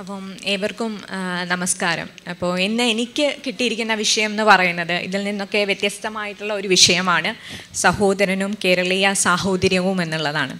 അപ്പം ഏവർക്കും നമസ്കാരം അപ്പോൾ ഇന്ന് എനിക്ക് കിട്ടിയിരിക്കുന്ന വിഷയം എന്ന് പറയുന്നത് ഇതിൽ നിന്നൊക്കെ വ്യത്യസ്തമായിട്ടുള്ള ഒരു വിഷയമാണ് സഹോദരനും കേരളീയ സാഹോദര്യവും എന്നുള്ളതാണ്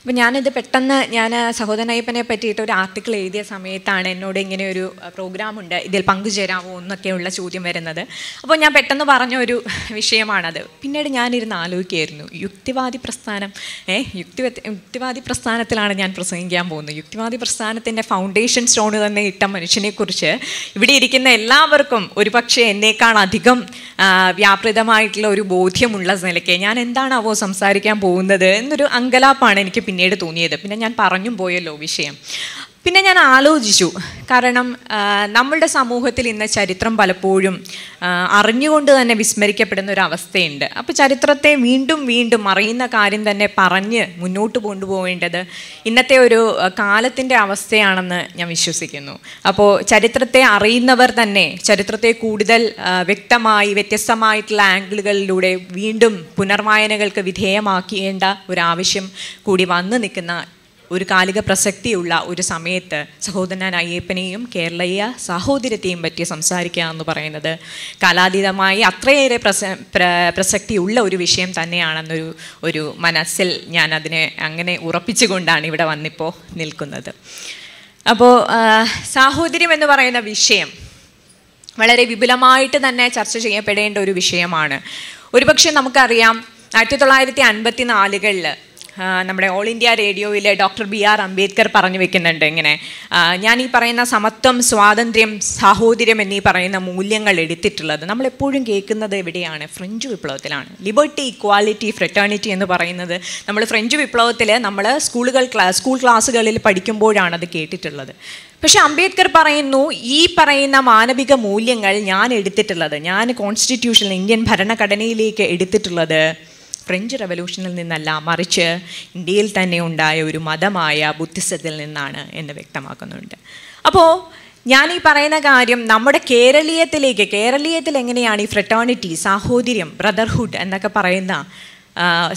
അപ്പം ഞാനിത് പെട്ടെന്ന് ഞാൻ സഹോദരനയ്യപ്പനെ പറ്റിയിട്ട് ഒരു ആർട്ടിക്കിൾ എഴുതിയ സമയത്താണ് എന്നോട് ഇങ്ങനെ ഒരു പ്രോഗ്രാമുണ്ട് ഇതിൽ പങ്കുചേരാമോ എന്നൊക്കെയുള്ള ചോദ്യം വരുന്നത് അപ്പോൾ ഞാൻ പെട്ടെന്ന് പറഞ്ഞ ഒരു വിഷയമാണത് പിന്നീട് ഞാനിരുന്ന് ആലോചിക്കുകയായിരുന്നു യുക്തിവാദി പ്രസ്ഥാനം ഏ യുക്തി യുക്തിവാദി പ്രസ്ഥാനത്തിലാണ് ഞാൻ പ്രസംഗിക്കാൻ പോകുന്നത് യുക്തിവാദി പ്രസ്ഥാനത്തിൻ്റെ ഫൗണ്ടേഷൻ സ്റ്റോൺ തന്നെ ഇട്ട മനുഷ്യനെക്കുറിച്ച് ഇവിടെ ഇരിക്കുന്ന എല്ലാവർക്കും ഒരു പക്ഷേ എന്നേക്കാൾ അധികം വ്യാപൃതമായിട്ടുള്ള ഒരു ബോധ്യമുള്ള നിലയ്ക്ക് ഞാൻ എന്താണ് അവോ സംസാരിക്കാൻ പോകുന്നത് എന്നൊരു അങ്കലാപ്പാണ് എനിക്ക് പിന്നീട് തോന്നിയത് പിന്നെ ഞാൻ പറഞ്ഞും പോയല്ലോ വിഷയം പിന്നെ ഞാൻ ആലോചിച്ചു കാരണം നമ്മളുടെ സമൂഹത്തിൽ ഇന്ന് ചരിത്രം പലപ്പോഴും അറിഞ്ഞുകൊണ്ട് തന്നെ വിസ്മരിക്കപ്പെടുന്ന ഒരു അവസ്ഥയുണ്ട് അപ്പോൾ ചരിത്രത്തെ വീണ്ടും വീണ്ടും അറിയുന്ന കാര്യം തന്നെ പറഞ്ഞ് മുന്നോട്ട് കൊണ്ടുപോകേണ്ടത് ഇന്നത്തെ ഒരു കാലത്തിൻ്റെ അവസ്ഥയാണെന്ന് ഞാൻ വിശ്വസിക്കുന്നു അപ്പോൾ ചരിത്രത്തെ അറിയുന്നവർ തന്നെ ചരിത്രത്തെ കൂടുതൽ വ്യക്തമായി വ്യത്യസ്തമായിട്ടുള്ള ആംഗിളുകളിലൂടെ വീണ്ടും പുനർവായനകൾക്ക് വിധേയമാക്കേണ്ട ഒരു ആവശ്യം കൂടി വന്നു നിൽക്കുന്ന ഒരു കാലിക പ്രസക്തിയുള്ള ഒരു സമയത്ത് സഹോദരൻ അയ്യപ്പനെയും കേരളീയ സാഹോദര്യത്തെയും പറ്റി സംസാരിക്കുക എന്ന് പറയുന്നത് കാലാതീതമായി അത്രയേറെ പ്രസ പ്രസക്തിയുള്ള ഒരു വിഷയം തന്നെയാണെന്നൊരു ഒരു മനസ്സിൽ ഞാൻ അതിനെ അങ്ങനെ ഉറപ്പിച്ചുകൊണ്ടാണ് ഇവിടെ വന്നിപ്പോൾ നിൽക്കുന്നത് അപ്പോൾ സാഹോദര്യം എന്ന് പറയുന്ന വിഷയം വളരെ വിപുലമായിട്ട് തന്നെ ചർച്ച ചെയ്യപ്പെടേണ്ട ഒരു വിഷയമാണ് ഒരുപക്ഷെ നമുക്കറിയാം ആയിരത്തി തൊള്ളായിരത്തി അൻപത്തി നാലുകളിൽ നമ്മുടെ ഓൾ ഇന്ത്യ റേഡിയോയിലെ ഡോക്ടർ ബി ആർ അംബേദ്കർ പറഞ്ഞു വെക്കുന്നുണ്ട് ഇങ്ങനെ ഞാൻ ഈ പറയുന്ന സമത്വം സ്വാതന്ത്ര്യം സാഹോദര്യം എന്നീ പറയുന്ന മൂല്യങ്ങൾ എടുത്തിട്ടുള്ളത് നമ്മൾ എപ്പോഴും കേൾക്കുന്നത് എവിടെയാണ് ഫ്രഞ്ച് വിപ്ലവത്തിലാണ് ലിബർട്ടി ഇക്വാലിറ്റി ഫ്രറ്റേണിറ്റി എന്ന് പറയുന്നത് നമ്മൾ ഫ്രഞ്ച് വിപ്ലവത്തിൽ നമ്മൾ സ്കൂളുകൾ സ്കൂൾ ക്ലാസ്സുകളിൽ പഠിക്കുമ്പോഴാണ് അത് കേട്ടിട്ടുള്ളത് പക്ഷേ അംബേദ്കർ പറയുന്നു ഈ പറയുന്ന മാനവിക മൂല്യങ്ങൾ ഞാൻ എടുത്തിട്ടുള്ളത് ഞാൻ കോൺസ്റ്റിറ്റ്യൂഷൻ ഇന്ത്യൻ ഭരണഘടനയിലേക്ക് എടുത്തിട്ടുള്ളത് ഫ്രഞ്ച് റവല്യൂഷനിൽ നിന്നല്ല മറിച്ച് ഇന്ത്യയിൽ തന്നെ ഉണ്ടായ ഒരു മതമായ ബുദ്ധിസത്തിൽ നിന്നാണ് എന്ന് വ്യക്തമാക്കുന്നുണ്ട് അപ്പോൾ ഞാൻ ഈ പറയുന്ന കാര്യം നമ്മുടെ കേരളീയത്തിലേക്ക് കേരളീയത്തിൽ എങ്ങനെയാണ് ഈ ഫ്രട്ടേണിറ്റി സാഹോദര്യം ബ്രദർഹുഡ് എന്നൊക്കെ പറയുന്ന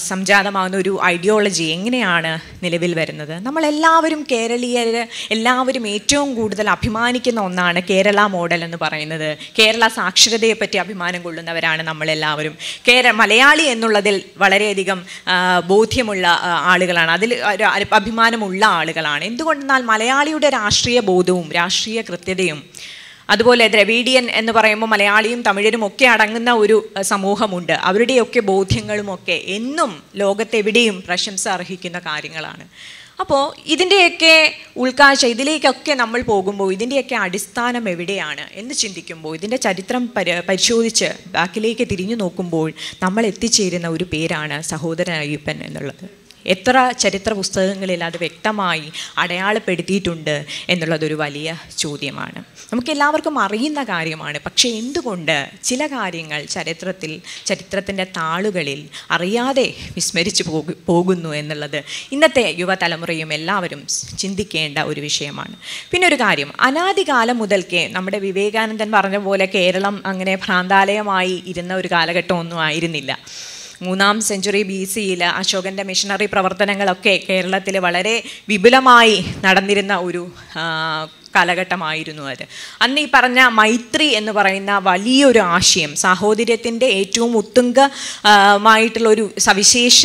സംജാതമാകുന്ന ഒരു ഐഡിയോളജി എങ്ങനെയാണ് നിലവിൽ വരുന്നത് നമ്മളെല്ലാവരും കേരളീയർ എല്ലാവരും ഏറ്റവും കൂടുതൽ അഭിമാനിക്കുന്ന ഒന്നാണ് കേരള മോഡൽ എന്ന് പറയുന്നത് കേരള സാക്ഷരതയെപ്പറ്റി അഭിമാനം കൊള്ളുന്നവരാണ് നമ്മളെല്ലാവരും കേര മലയാളി എന്നുള്ളതിൽ വളരെയധികം ബോധ്യമുള്ള ആളുകളാണ് അതിൽ അഭിമാനമുള്ള ആളുകളാണ് എന്തുകൊണ്ടെന്നാൽ മലയാളിയുടെ രാഷ്ട്രീയ ബോധവും രാഷ്ട്രീയ കൃത്യതയും അതുപോലെ ദ്രവീഡിയൻ എന്ന് പറയുമ്പോൾ മലയാളിയും തമിഴരും ഒക്കെ അടങ്ങുന്ന ഒരു സമൂഹമുണ്ട് അവരുടെയൊക്കെ ബോധ്യങ്ങളുമൊക്കെ എന്നും ലോകത്തെവിടെയും പ്രശംസ അർഹിക്കുന്ന കാര്യങ്ങളാണ് അപ്പോൾ ഇതിൻ്റെയൊക്കെ ഉൾക്കാഴ്ച ഇതിലേക്കൊക്കെ നമ്മൾ പോകുമ്പോൾ ഇതിൻ്റെയൊക്കെ അടിസ്ഥാനം എവിടെയാണ് എന്ന് ചിന്തിക്കുമ്പോൾ ഇതിൻ്റെ ചരിത്രം പരിശോധിച്ച് ബാക്കിലേക്ക് തിരിഞ്ഞു നോക്കുമ്പോൾ നമ്മൾ എത്തിച്ചേരുന്ന ഒരു പേരാണ് സഹോദരൻ അയ്യപ്പൻ എന്നുള്ളത് എത്ര ചരിത്ര പുസ്തകങ്ങളിൽ അത് വ്യക്തമായി അടയാളപ്പെടുത്തിയിട്ടുണ്ട് എന്നുള്ളതൊരു വലിയ ചോദ്യമാണ് നമുക്കെല്ലാവർക്കും അറിയുന്ന കാര്യമാണ് പക്ഷേ എന്തുകൊണ്ട് ചില കാര്യങ്ങൾ ചരിത്രത്തിൽ ചരിത്രത്തിൻ്റെ താളുകളിൽ അറിയാതെ വിസ്മരിച്ചു പോകുന്നു എന്നുള്ളത് ഇന്നത്തെ യുവതലമുറയും എല്ലാവരും ചിന്തിക്കേണ്ട ഒരു വിഷയമാണ് പിന്നെ ഒരു കാര്യം അനാദികാലം മുതൽക്കേ നമ്മുടെ വിവേകാനന്ദൻ പറഞ്ഞ പോലെ കേരളം അങ്ങനെ ഭ്രാന്താലയമായി ഇരുന്ന ഒരു കാലഘട്ടമൊന്നും ആയിരുന്നില്ല മൂന്നാം സെഞ്ചുറി ബി സിയിൽ അശോകൻ്റെ മിഷണറി പ്രവർത്തനങ്ങളൊക്കെ കേരളത്തിൽ വളരെ വിപുലമായി നടന്നിരുന്ന ഒരു കാലഘട്ടമായിരുന്നു അത് അന്ന് ഈ പറഞ്ഞ മൈത്രി എന്ന് പറയുന്ന വലിയൊരു ആശയം സാഹോദര്യത്തിൻ്റെ ഏറ്റവും ഉത്തുംഗമായിട്ടുള്ള ഒരു സവിശേഷ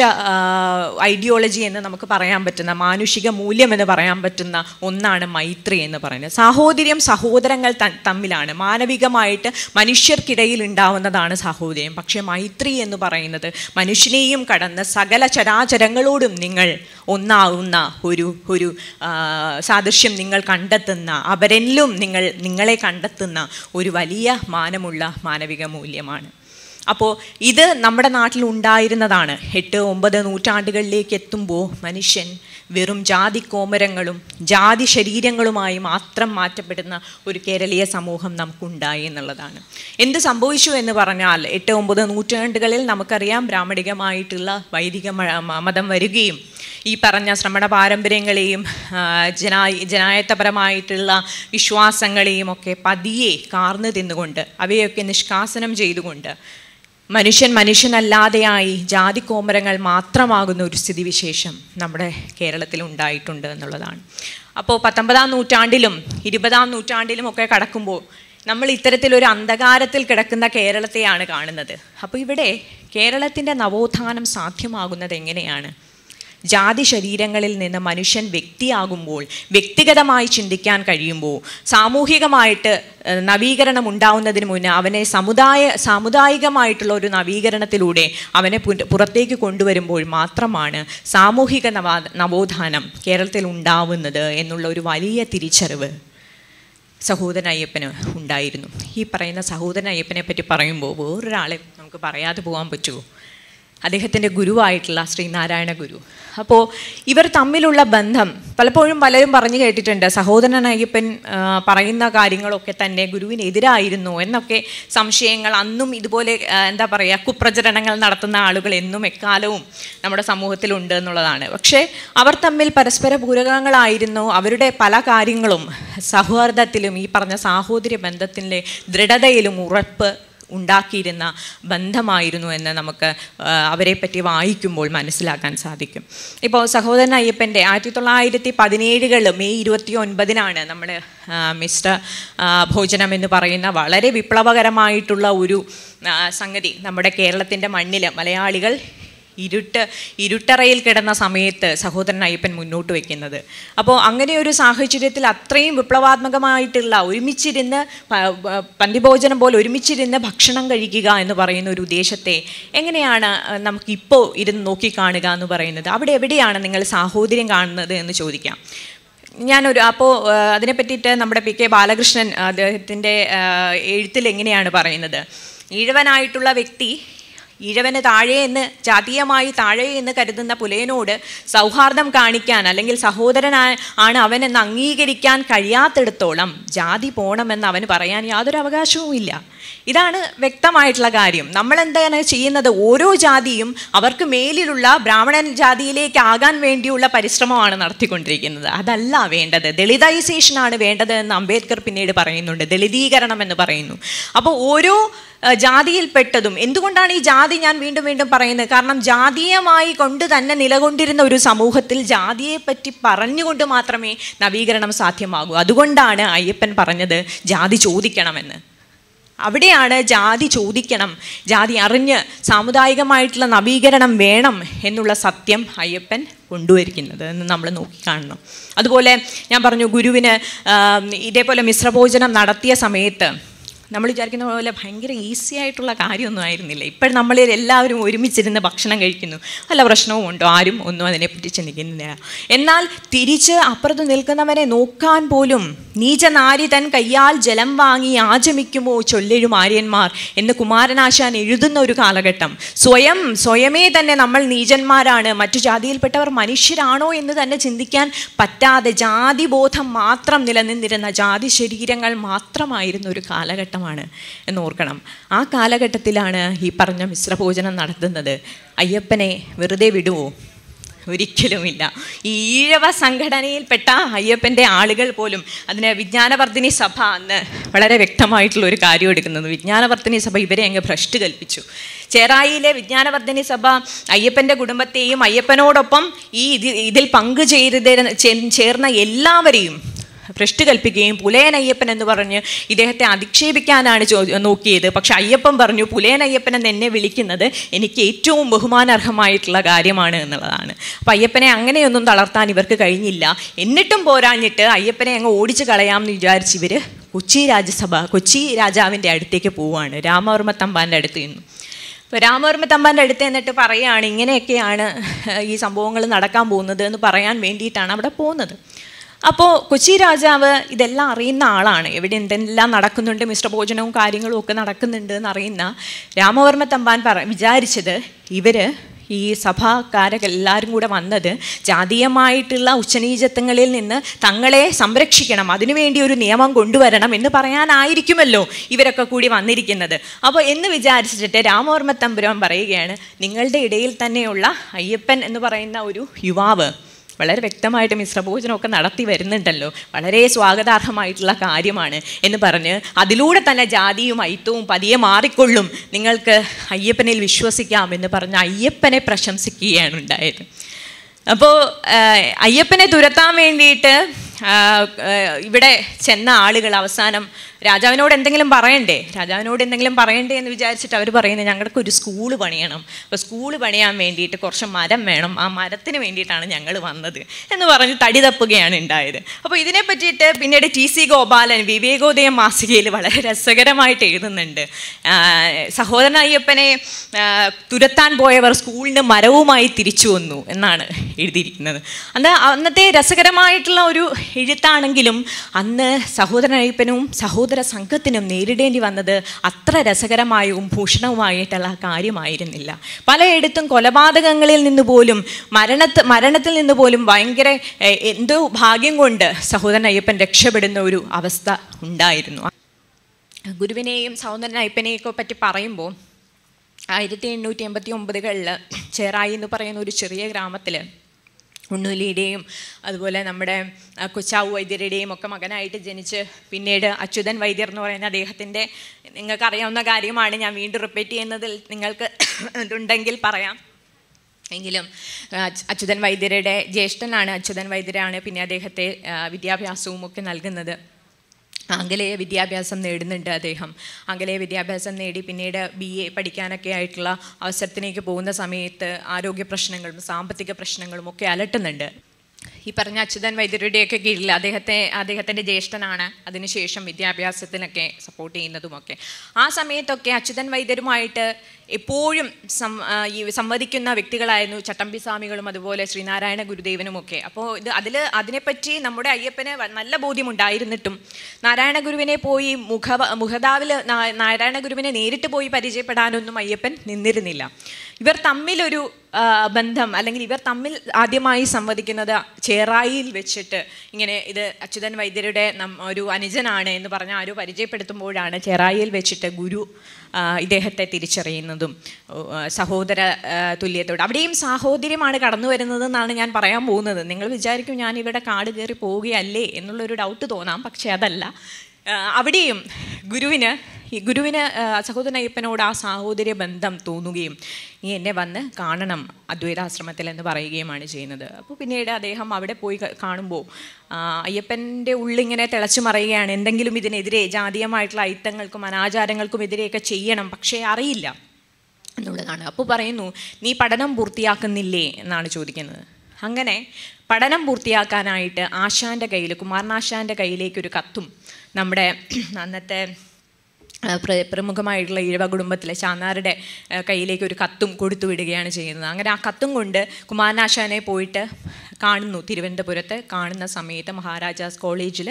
ഐഡിയോളജി എന്ന് നമുക്ക് പറയാൻ പറ്റുന്ന മാനുഷിക മൂല്യം എന്ന് പറയാൻ പറ്റുന്ന ഒന്നാണ് മൈത്രി എന്ന് പറയുന്നത് സാഹോദര്യം സഹോദരങ്ങൾ തമ്മിലാണ് മാനവികമായിട്ട് മനുഷ്യർക്കിടയിൽ ഉണ്ടാവുന്നതാണ് സാഹോദര്യം പക്ഷേ മൈത്രി എന്ന് പറയുന്നത് മനുഷ്യനെയും കടന്ന് സകല ചരാചരങ്ങളോടും നിങ്ങൾ ഒന്നാവുന്ന ഒരു ഒരു സാദൃശ്യം നിങ്ങൾ കണ്ടെത്തുന്ന അവരെല്ലും നിങ്ങൾ നിങ്ങളെ കണ്ടെത്തുന്ന ഒരു വലിയ മാനമുള്ള മാനവിക മൂല്യമാണ് അപ്പോൾ ഇത് നമ്മുടെ നാട്ടിൽ ഉണ്ടായിരുന്നതാണ് എട്ട് ഒമ്പത് നൂറ്റാണ്ടുകളിലേക്ക് എത്തുമ്പോൾ മനുഷ്യൻ വെറും ജാതി കോമരങ്ങളും ജാതി ശരീരങ്ങളുമായി മാത്രം മാറ്റപ്പെടുന്ന ഒരു കേരളീയ സമൂഹം നമുക്കുണ്ടായി എന്നുള്ളതാണ് എന്ത് സംഭവിച്ചു എന്ന് പറഞ്ഞാൽ എട്ട് ഒമ്പത് നൂറ്റാണ്ടുകളിൽ നമുക്കറിയാം ബ്രാഹ്മണികമായിട്ടുള്ള വൈദിക മതം വരികയും ഈ പറഞ്ഞ ശ്രമണ പാരമ്പര്യങ്ങളെയും ജനായ ജനായത്തപരമായിട്ടുള്ള വിശ്വാസങ്ങളെയും ഒക്കെ പതിയെ കാർന്നു തിന്നുകൊണ്ട് അവയൊക്കെ നിഷ്കാസനം ചെയ്തുകൊണ്ട് മനുഷ്യൻ മനുഷ്യനല്ലാതെയായി ജാതി കോമരങ്ങൾ മാത്രമാകുന്ന ഒരു സ്ഥിതിവിശേഷം നമ്മുടെ കേരളത്തിൽ ഉണ്ടായിട്ടുണ്ട് എന്നുള്ളതാണ് അപ്പോൾ പത്തൊമ്പതാം നൂറ്റാണ്ടിലും ഇരുപതാം നൂറ്റാണ്ടിലും ഒക്കെ കടക്കുമ്പോൾ നമ്മൾ ഇത്തരത്തിലൊരു അന്ധകാരത്തിൽ കിടക്കുന്ന കേരളത്തെയാണ് കാണുന്നത് അപ്പോൾ ഇവിടെ കേരളത്തിൻ്റെ നവോത്ഥാനം സാധ്യമാകുന്നത് എങ്ങനെയാണ് ജാതി ശരീരങ്ങളിൽ നിന്ന് മനുഷ്യൻ വ്യക്തിയാകുമ്പോൾ വ്യക്തിഗതമായി ചിന്തിക്കാൻ കഴിയുമ്പോൾ സാമൂഹികമായിട്ട് നവീകരണം ഉണ്ടാവുന്നതിന് മുന്നേ അവനെ സമുദായ സാമുദായികമായിട്ടുള്ള ഒരു നവീകരണത്തിലൂടെ അവനെ പുറത്തേക്ക് കൊണ്ടുവരുമ്പോൾ മാത്രമാണ് സാമൂഹിക നവാ നവോത്ഥാനം കേരളത്തിൽ ഉണ്ടാവുന്നത് എന്നുള്ള ഒരു വലിയ തിരിച്ചറിവ് സഹോദരൻ അയ്യപ്പന് ഉണ്ടായിരുന്നു ഈ പറയുന്ന സഹോദരൻ അയ്യപ്പനെ പറ്റി പറയുമ്പോൾ വേറൊരാളെ നമുക്ക് പറയാതെ പോകാൻ പറ്റുമോ അദ്ദേഹത്തിൻ്റെ ഗുരുവായിട്ടുള്ള ശ്രീനാരായണ ഗുരു അപ്പോൾ ഇവർ തമ്മിലുള്ള ബന്ധം പലപ്പോഴും പലരും പറഞ്ഞു കേട്ടിട്ടുണ്ട് സഹോദരൻ അയ്യപ്പൻ പറയുന്ന കാര്യങ്ങളൊക്കെ തന്നെ ഗുരുവിനെതിരായിരുന്നു എന്നൊക്കെ സംശയങ്ങൾ അന്നും ഇതുപോലെ എന്താ പറയുക കുപ്രചരണങ്ങൾ നടത്തുന്ന ആളുകൾ എന്നും എക്കാലവും നമ്മുടെ സമൂഹത്തിലുണ്ട് എന്നുള്ളതാണ് പക്ഷേ അവർ തമ്മിൽ പരസ്പര പൂരകങ്ങളായിരുന്നു അവരുടെ പല കാര്യങ്ങളും സൗഹാർദ്ദത്തിലും ഈ പറഞ്ഞ സാഹോദര്യ ബന്ധത്തിൻ്റെ ദൃഢതയിലും ഉറപ്പ് ഉണ്ടാക്കിയിരുന്ന ബന്ധമായിരുന്നു എന്ന് നമുക്ക് അവരെ പറ്റി വായിക്കുമ്പോൾ മനസ്സിലാക്കാൻ സാധിക്കും ഇപ്പോൾ സഹോദരൻ അയ്യപ്പൻ്റെ ആയിരത്തി തൊള്ളായിരത്തി പതിനേഴുകളിൽ മെയ് ഇരുപത്തി ഒൻപതിനാണ് നമ്മൾ മിസ്റ്റർ ഭോജനം എന്ന് പറയുന്ന വളരെ വിപ്ലവകരമായിട്ടുള്ള ഒരു സംഗതി നമ്മുടെ കേരളത്തിൻ്റെ മണ്ണിൽ മലയാളികൾ ഇരുട്ട് ഇരുട്ടറയിൽ കിടന്ന സമയത്ത് സഹോദരൻ അയ്യപ്പൻ മുന്നോട്ട് വയ്ക്കുന്നത് അപ്പോൾ അങ്ങനെ ഒരു സാഹചര്യത്തിൽ അത്രയും വിപ്ലവാത്മകമായിട്ടുള്ള ഒരുമിച്ചിരുന്ന് പന്തിഭോജനം പോലെ ഒരുമിച്ചിരുന്ന് ഭക്ഷണം കഴിക്കുക എന്ന് പറയുന്ന ഒരു ഉദ്ദേശത്തെ എങ്ങനെയാണ് നമുക്കിപ്പോൾ ഇരുന്ന് നോക്കിക്കാണുക എന്ന് പറയുന്നത് അവിടെ എവിടെയാണ് നിങ്ങൾ സാഹോദര്യം കാണുന്നത് എന്ന് ചോദിക്കാം ഞാനൊരു അപ്പോൾ അതിനെ പറ്റിയിട്ട് നമ്മുടെ പി കെ ബാലകൃഷ്ണൻ അദ്ദേഹത്തിൻ്റെ എഴുത്തിൽ എങ്ങനെയാണ് പറയുന്നത് ഈഴവനായിട്ടുള്ള വ്യക്തി ഈഴവന് താഴെ എന്ന് ജാതീയമായി താഴെ എന്ന് കരുതുന്ന പുലയനോട് സൗഹാർദ്ദം കാണിക്കാൻ അല്ലെങ്കിൽ സഹോദരനായ ആണ് അവനെന്ന് അംഗീകരിക്കാൻ കഴിയാത്തിടത്തോളം ജാതി പോണമെന്ന് അവന് പറയാൻ യാതൊരു ഇല്ല ഇതാണ് വ്യക്തമായിട്ടുള്ള കാര്യം നമ്മൾ എന്താണ് ചെയ്യുന്നത് ഓരോ ജാതിയും അവർക്ക് മേലിലുള്ള ബ്രാഹ്മണൻ ജാതിയിലേക്കാകാൻ വേണ്ടിയുള്ള പരിശ്രമമാണ് നടത്തിക്കൊണ്ടിരിക്കുന്നത് അതല്ല വേണ്ടത് ദളിതൈസേഷനാണ് വേണ്ടത് എന്ന് അംബേദ്കർ പിന്നീട് പറയുന്നുണ്ട് ദളിതീകരണം എന്ന് പറയുന്നു അപ്പോൾ ഓരോ ജാതിയിൽപ്പെട്ടതും എന്തുകൊണ്ടാണ് ഈ ജാതി ഞാൻ വീണ്ടും വീണ്ടും പറയുന്നത് കാരണം ജാതീയമായി കൊണ്ട് തന്നെ നിലകൊണ്ടിരുന്ന ഒരു സമൂഹത്തിൽ ജാതിയെപ്പറ്റി പറഞ്ഞുകൊണ്ട് മാത്രമേ നവീകരണം സാധ്യമാകൂ അതുകൊണ്ടാണ് അയ്യപ്പൻ പറഞ്ഞത് ജാതി ചോദിക്കണമെന്ന് അവിടെയാണ് ജാതി ചോദിക്കണം ജാതി അറിഞ്ഞ് സാമുദായികമായിട്ടുള്ള നവീകരണം വേണം എന്നുള്ള സത്യം അയ്യപ്പൻ കൊണ്ടുവരിക്കുന്നത് എന്ന് നമ്മൾ നോക്കിക്കാണണം അതുപോലെ ഞാൻ പറഞ്ഞു ഗുരുവിന് ഇതേപോലെ മിശ്രഭോജനം നടത്തിയ സമയത്ത് നമ്മൾ വിചാരിക്കുന്ന പോലെ ഭയങ്കര ഈസി ആയിട്ടുള്ള കാര്യമൊന്നും ആയിരുന്നില്ല ഇപ്പോൾ നമ്മൾ എല്ലാവരും ഒരുമിച്ചിരുന്ന് ഭക്ഷണം കഴിക്കുന്നു നല്ല പ്രശ്നവും ഉണ്ടോ ആരും ഒന്നും അതിനെപ്പറ്റി ചിന്തിക്കുന്നില്ല എന്നാൽ തിരിച്ച് അപ്പുറത്ത് നിൽക്കുന്നവനെ നോക്കാൻ പോലും നീചനാരി തൻ കയ്യാൽ ജലം വാങ്ങി ആചമിക്കുമോ ചൊല്ലഴും ആര്യന്മാർ എന്ന് കുമാരനാശാൻ എഴുതുന്ന ഒരു കാലഘട്ടം സ്വയം സ്വയമേ തന്നെ നമ്മൾ നീചന്മാരാണ് മറ്റു ജാതിയിൽപ്പെട്ടവർ മനുഷ്യരാണോ എന്ന് തന്നെ ചിന്തിക്കാൻ പറ്റാതെ ജാതിബോധം മാത്രം നിലനിന്നിരുന്ന ജാതി ശരീരങ്ങൾ മാത്രമായിരുന്ന ഒരു കാലഘട്ടം കാലഘട്ടമാണ് എന്നോർക്കണം ആ കാലഘട്ടത്തിലാണ് ഈ പറഞ്ഞ മിശ്രഭോജനം നടത്തുന്നത് അയ്യപ്പനെ വെറുതെ വിടുവോ ഒരിക്കലുമില്ല ഈ ഈഴവ സംഘടനയിൽപ്പെട്ട അയ്യപ്പൻ്റെ ആളുകൾ പോലും അതിന് വിജ്ഞാനവർദ്ധിനി സഭ അന്ന് വളരെ വ്യക്തമായിട്ടുള്ള ഒരു കാര്യം എടുക്കുന്നത് വിജ്ഞാനവർദ്ധിനി സഭ ഇവരെ അങ്ങ് ഭ്രഷ്ട് കൽപ്പിച്ചു ചേറായിയിലെ വിജ്ഞാനവർദ്ധിനി സഭ അയ്യപ്പൻ്റെ കുടുംബത്തെയും അയ്യപ്പനോടൊപ്പം ഈ ഇതിൽ പങ്കുചേരുന്ന ചേർന്ന എല്ലാവരെയും ഭ്രഷ്ട് കൽപ്പിക്കുകയും പുലയൻ അയ്യപ്പൻ എന്ന് പറഞ്ഞ് ഇദ്ദേഹത്തെ അധിക്ഷേപിക്കാനാണ് നോക്കിയത് പക്ഷെ അയ്യപ്പൻ പറഞ്ഞു പുലയൻ അയ്യപ്പൻ എന്ന് എന്നെ വിളിക്കുന്നത് എനിക്ക് ഏറ്റവും ബഹുമാനാർഹമായിട്ടുള്ള കാര്യമാണ് എന്നുള്ളതാണ് അപ്പം അയ്യപ്പനെ അങ്ങനെയൊന്നും തളർത്താൻ ഇവർക്ക് കഴിഞ്ഞില്ല എന്നിട്ടും പോരാഞ്ഞിട്ട് അയ്യപ്പനെ അങ്ങ് ഓടിച്ചു കളയാമെന്ന് വിചാരിച്ച് ഇവർ കൊച്ചി രാജ്യസഭ കൊച്ചി രാജാവിൻ്റെ അടുത്തേക്ക് പോവുകയാണ് രാമവർമ്മ തമ്പാൻ്റെ അടുത്ത് നിന്നും ഇപ്പോൾ രാമവർമ്മ തമ്പാൻ്റെ അടുത്ത് എന്നിട്ട് പറയുകയാണ് ഇങ്ങനെയൊക്കെയാണ് ഈ സംഭവങ്ങൾ നടക്കാൻ പോകുന്നത് എന്ന് പറയാൻ വേണ്ടിയിട്ടാണ് അവിടെ പോകുന്നത് അപ്പോൾ കൊച്ചി രാജാവ് ഇതെല്ലാം അറിയുന്ന ആളാണ് എവിടെ എന്തെല്ലാം നടക്കുന്നുണ്ട് ഭോജനവും കാര്യങ്ങളും ഒക്കെ നടക്കുന്നുണ്ട് എന്നറിയുന്ന രാമവർമ്മ തമ്പാൻ പറ വിചാരിച്ചത് ഇവർ ഈ സഭാക്കാരെല്ലാവരും കൂടെ വന്നത് ജാതീയമായിട്ടുള്ള ഉച്ചനീചത്വങ്ങളിൽ നിന്ന് തങ്ങളെ സംരക്ഷിക്കണം അതിനുവേണ്ടി ഒരു നിയമം കൊണ്ടുവരണം എന്ന് പറയാനായിരിക്കുമല്ലോ ഇവരൊക്കെ കൂടി വന്നിരിക്കുന്നത് അപ്പോൾ എന്ന് വിചാരിച്ചിട്ട് രാമവർമ്മ തമ്പുരാൻ പറയുകയാണ് നിങ്ങളുടെ ഇടയിൽ തന്നെയുള്ള അയ്യപ്പൻ എന്ന് പറയുന്ന ഒരു യുവാവ് വളരെ വ്യക്തമായിട്ട് മിശ്രഭോജനമൊക്കെ നടത്തി വരുന്നുണ്ടല്ലോ വളരെ സ്വാഗതാർഹമായിട്ടുള്ള കാര്യമാണ് എന്ന് പറഞ്ഞ് അതിലൂടെ തന്നെ ജാതിയും ഐത്തവും പതിയെ മാറിക്കൊള്ളും നിങ്ങൾക്ക് അയ്യപ്പനിൽ വിശ്വസിക്കാം എന്ന് പറഞ്ഞ് അയ്യപ്പനെ പ്രശംസിക്കുകയാണ് ഉണ്ടായത് അപ്പോൾ അയ്യപ്പനെ തുരത്താൻ വേണ്ടിയിട്ട് ഇവിടെ ചെന്ന ആളുകൾ അവസാനം രാജാവിനോട് എന്തെങ്കിലും പറയണ്ടേ രാജാവിനോട് എന്തെങ്കിലും പറയണ്ടേ എന്ന് വിചാരിച്ചിട്ട് അവർ പറയുന്നത് ഞങ്ങൾക്ക് ഒരു സ്കൂൾ പണിയണം അപ്പോൾ സ്കൂൾ പണിയാൻ വേണ്ടിയിട്ട് കുറച്ച് മരം വേണം ആ മരത്തിന് വേണ്ടിയിട്ടാണ് ഞങ്ങൾ വന്നത് എന്ന് പറഞ്ഞ് തടി തപ്പുകയാണ് ഉണ്ടായത് അപ്പോൾ ഇതിനെ പറ്റിയിട്ട് പിന്നീട് ടി സി ഗോപാലൻ വിവേകോദയം മാസികയിൽ വളരെ രസകരമായിട്ട് എഴുതുന്നുണ്ട് സഹോദരൻ അയ്യപ്പനെ തുരത്താൻ പോയവർ സ്കൂളിന് മരവുമായി തിരിച്ചു വന്നു എന്നാണ് എഴുതിയിരിക്കുന്നത് അന്ന് അന്നത്തെ രസകരമായിട്ടുള്ള ഒരു എഴുത്താണെങ്കിലും അന്ന് സഹോദരൻ അയ്യപ്പനും സഹോദരൻ തിരുവനന്തപുര സംഘത്തിനും നേരിടേണ്ടി വന്നത് അത്ര രസകരമായും ഭൂഷണവുമായിട്ടുള്ള കാര്യമായിരുന്നില്ല പലയിടത്തും കൊലപാതകങ്ങളിൽ നിന്ന് പോലും മരണത്ത് മരണത്തിൽ നിന്ന് പോലും ഭയങ്കര എന്തോ ഭാഗ്യം കൊണ്ട് സഹോദരൻ അയ്യപ്പൻ രക്ഷപ്പെടുന്ന ഒരു അവസ്ഥ ഉണ്ടായിരുന്നു ഗുരുവിനെയും സഹോദരൻ അയ്യപ്പനെയൊക്കെ പറ്റി പറയുമ്പോൾ ആയിരത്തി എണ്ണൂറ്റി എൺപത്തി ഒമ്പതുകളിൽ ചേറായി എന്ന് പറയുന്ന ഒരു ചെറിയ ഗ്രാമത്തിൽ ഉണ്ണുലിയുടെയും അതുപോലെ നമ്മുടെ കൊച്ചാവു വൈദ്യരുടെയും ഒക്കെ മകനായിട്ട് ജനിച്ച് പിന്നീട് അച്യുതൻ വൈദ്യർ എന്ന് പറയുന്ന അദ്ദേഹത്തിൻ്റെ നിങ്ങൾക്കറിയാവുന്ന കാര്യമാണ് ഞാൻ വീണ്ടും റിപ്പീറ്റ് ചെയ്യുന്നതിൽ നിങ്ങൾക്ക് ഇതുണ്ടെങ്കിൽ പറയാം എങ്കിലും അച്യുതൻ വൈദ്യരുടെ ജ്യേഷ്ഠനാണ് അച്യുതൻ വൈദ്യരാണ് പിന്നെ അദ്ദേഹത്തെ വിദ്യാഭ്യാസവും ഒക്കെ നൽകുന്നത് ആംഗലേയ വിദ്യാഭ്യാസം നേടുന്നുണ്ട് അദ്ദേഹം ആംഗലേയ വിദ്യാഭ്യാസം നേടി പിന്നീട് ബി എ പഠിക്കാനൊക്കെ ആയിട്ടുള്ള അവസരത്തിലേക്ക് പോകുന്ന സമയത്ത് ആരോഗ്യ പ്രശ്നങ്ങളും സാമ്പത്തിക പ്രശ്നങ്ങളും ഒക്കെ അലട്ടുന്നുണ്ട് ഈ പറഞ്ഞ അച്യുതൻ വൈദ്യരുടെയൊക്കെ കീഴിൽ അദ്ദേഹത്തെ അദ്ദേഹത്തിൻ്റെ ജ്യേഷ്ഠനാണ് അതിനുശേഷം വിദ്യാഭ്യാസത്തിനൊക്കെ സപ്പോർട്ട് ചെയ്യുന്നതുമൊക്കെ ആ സമയത്തൊക്കെ അച്യുതൻ വൈദ്യരുമായിട്ട് എപ്പോഴും സം ഈ സംവദിക്കുന്ന വ്യക്തികളായിരുന്നു ചട്ടമ്പി സ്വാമികളും അതുപോലെ ശ്രീനാരായണ ഗുരുദേവനുമൊക്കെ അപ്പോൾ ഇത് അതിൽ അതിനെപ്പറ്റി നമ്മുടെ അയ്യപ്പന് നല്ല ബോധ്യമുണ്ടായിരുന്നിട്ടും നാരായണ ഗുരുവിനെ പോയി മുഖ മുഖതാവിൽ നാരായണ ഗുരുവിനെ നേരിട്ട് പോയി പരിചയപ്പെടാനൊന്നും അയ്യപ്പൻ നിന്നിരുന്നില്ല ഇവർ തമ്മിലൊരു ബന്ധം അല്ലെങ്കിൽ ഇവർ തമ്മിൽ ആദ്യമായി സംവദിക്കുന്നത് ചേറായിൽ വെച്ചിട്ട് ഇങ്ങനെ ഇത് അച്യുതൻ വൈദ്യരുടെ ഒരു അനുജനാണ് എന്ന് പറഞ്ഞ ആരും പരിചയപ്പെടുത്തുമ്പോഴാണ് ചേറായിൽ വെച്ചിട്ട് ഗുരു ഇദ്ദേഹത്തെ തിരിച്ചറിയുന്നതും സഹോദര തുല്യത്തോട് അവിടെയും സാഹോദര്യമാണ് കടന്നു വരുന്നത് എന്നാണ് ഞാൻ പറയാൻ പോകുന്നത് നിങ്ങൾ വിചാരിക്കും ഞാൻ ഇവിടെ കാട് കയറി പോവുകയല്ലേ എന്നുള്ളൊരു ഡൗട്ട് തോന്നാം പക്ഷേ അതല്ല അവിടെയും ഗുരുവിന് ഈ ഗുരുവിന് സഹോദരനയ്യപ്പനോട് ആ സാഹോദര്യ ബന്ധം തോന്നുകയും നീ എന്നെ വന്ന് കാണണം അദ്വൈതാശ്രമത്തിൽ എന്ന് പറയുകയുമാണ് ചെയ്യുന്നത് അപ്പോൾ പിന്നീട് അദ്ദേഹം അവിടെ പോയി കാണുമ്പോൾ അയ്യപ്പൻ്റെ ഉള്ളിങ്ങനെ തിളച്ചു മറയുകയാണ് എന്തെങ്കിലും ഇതിനെതിരെ ജാതീയമായിട്ടുള്ള അയിത്തങ്ങൾക്കും അനാചാരങ്ങൾക്കും എതിരെയൊക്കെ ചെയ്യണം പക്ഷേ അറിയില്ല എന്നുള്ളതാണ് അപ്പോൾ പറയുന്നു നീ പഠനം പൂർത്തിയാക്കുന്നില്ലേ എന്നാണ് ചോദിക്കുന്നത് അങ്ങനെ പഠനം പൂർത്തിയാക്കാനായിട്ട് ആശാൻ്റെ കയ്യിൽ കുമാരനാശാൻ്റെ കയ്യിലേക്കൊരു കത്തും നമ്മുടെ അന്നത്തെ പ്രമുഖമായിട്ടുള്ള ഇഴവ കുടുംബത്തിലെ ചാനാരുടെ കയ്യിലേക്ക് ഒരു കത്തും കൊടുത്തു വിടുകയാണ് ചെയ്യുന്നത് അങ്ങനെ ആ കത്തും കൊണ്ട് കുമാരനാശാനെ പോയിട്ട് കാണുന്നു തിരുവനന്തപുരത്ത് കാണുന്ന സമയത്ത് മഹാരാജാസ് കോളേജിൽ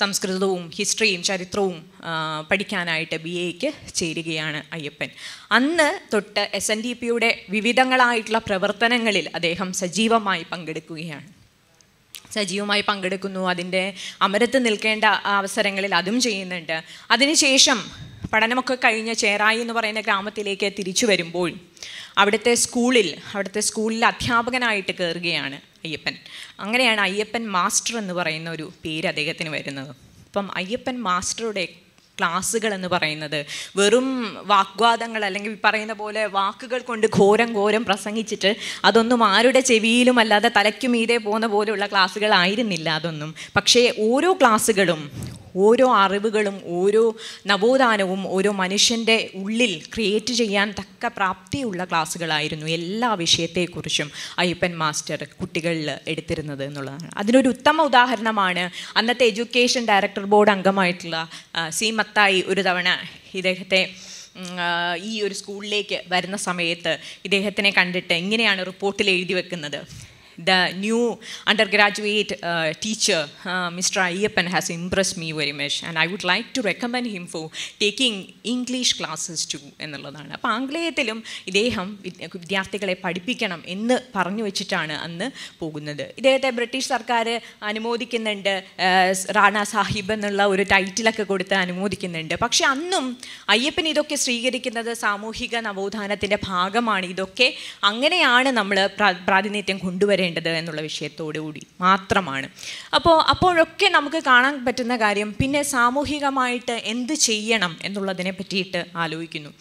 സംസ്കൃതവും ഹിസ്റ്ററിയും ചരിത്രവും പഠിക്കാനായിട്ട് ബി എക്ക് ചേരുകയാണ് അയ്യപ്പൻ അന്ന് തൊട്ട് എസ് എൻ ഡി പിയുടെ വിവിധങ്ങളായിട്ടുള്ള പ്രവർത്തനങ്ങളിൽ അദ്ദേഹം സജീവമായി പങ്കെടുക്കുകയാണ് സജീവമായി പങ്കെടുക്കുന്നു അതിൻ്റെ അമരത്ത് നിൽക്കേണ്ട അവസരങ്ങളിൽ അതും ചെയ്യുന്നുണ്ട് അതിനുശേഷം പഠനമൊക്കെ കഴിഞ്ഞ ചേറായി എന്ന് പറയുന്ന ഗ്രാമത്തിലേക്ക് തിരിച്ചു വരുമ്പോൾ അവിടുത്തെ സ്കൂളിൽ അവിടുത്തെ സ്കൂളിൽ അധ്യാപകനായിട്ട് കയറുകയാണ് അയ്യപ്പൻ അങ്ങനെയാണ് അയ്യപ്പൻ മാസ്റ്റർ എന്ന് പറയുന്ന ഒരു പേര് അദ്ദേഹത്തിന് വരുന്നത് അപ്പം അയ്യപ്പൻ മാസ്റ്ററുടെ ക്ലാസ്സുകൾ എന്ന് പറയുന്നത് വെറും വാഗ്വാദങ്ങൾ അല്ലെങ്കിൽ പറയുന്ന പോലെ വാക്കുകൾ കൊണ്ട് ഘോരം ഘോരം പ്രസംഗിച്ചിട്ട് അതൊന്നും ആരുടെ ചെവിയിലും അല്ലാതെ തലയ്ക്കും മീതെ പോകുന്ന പോലെയുള്ള ക്ലാസ്സുകളായിരുന്നില്ല അതൊന്നും പക്ഷേ ഓരോ ക്ലാസ്സുകളും ഓരോ അറിവുകളും ഓരോ നവോത്ഥാനവും ഓരോ മനുഷ്യൻ്റെ ഉള്ളിൽ ക്രിയേറ്റ് ചെയ്യാൻ തക്ക പ്രാപ്തിയുള്ള ക്ലാസ്സുകളായിരുന്നു എല്ലാ വിഷയത്തെക്കുറിച്ചും അയ്യപ്പൻ മാസ്റ്റർ കുട്ടികളിൽ എടുത്തിരുന്നത് എന്നുള്ളതാണ് അതിനൊരു ഉത്തമ ഉദാഹരണമാണ് അന്നത്തെ എഡ്യൂക്കേഷൻ ഡയറക്ടർ ബോർഡ് അംഗമായിട്ടുള്ള സി മത്തായി ഒരു തവണ ഇദ്ദേഹത്തെ ഈ ഒരു സ്കൂളിലേക്ക് വരുന്ന സമയത്ത് ഇദ്ദേഹത്തിനെ കണ്ടിട്ട് ഇങ്ങനെയാണ് റിപ്പോർട്ടിൽ എഴുതി വെക്കുന്നത് the new undergraduate uh, teacher, uh, Mr. Ayyappan, has impressed me very much. And I would like to recommend him for taking English classes too എന്നുള്ളതാണ് അപ്പോൾ ആംഗ്ലേയത്തിലും ഇദ്ദേഹം വിദ്യാർത്ഥികളെ പഠിപ്പിക്കണം എന്ന് പറഞ്ഞു വെച്ചിട്ടാണ് അന്ന് പോകുന്നത് ഇദ്ദേഹത്തെ ബ്രിട്ടീഷ് സർക്കാർ അനുമോദിക്കുന്നുണ്ട് റാണ സാഹിബ് എന്നുള്ള ഒരു ടൈറ്റിലൊക്കെ കൊടുത്ത് അനുമോദിക്കുന്നുണ്ട് പക്ഷെ അന്നും അയ്യപ്പൻ ഇതൊക്കെ സ്വീകരിക്കുന്നത് സാമൂഹിക നവോത്ഥാനത്തിൻ്റെ ഭാഗമാണ് ഇതൊക്കെ അങ്ങനെയാണ് നമ്മൾ പ്രാതിനിധ്യം കൊണ്ടുവരേണ്ടത് വേണ്ടത് എന്നുള്ള വിഷയത്തോടുകൂടി മാത്രമാണ് അപ്പോൾ അപ്പോഴൊക്കെ നമുക്ക് കാണാൻ പറ്റുന്ന കാര്യം പിന്നെ സാമൂഹികമായിട്ട് എന്ത് ചെയ്യണം എന്നുള്ളതിനെ പറ്റിയിട്ട് ആലോചിക്കുന്നു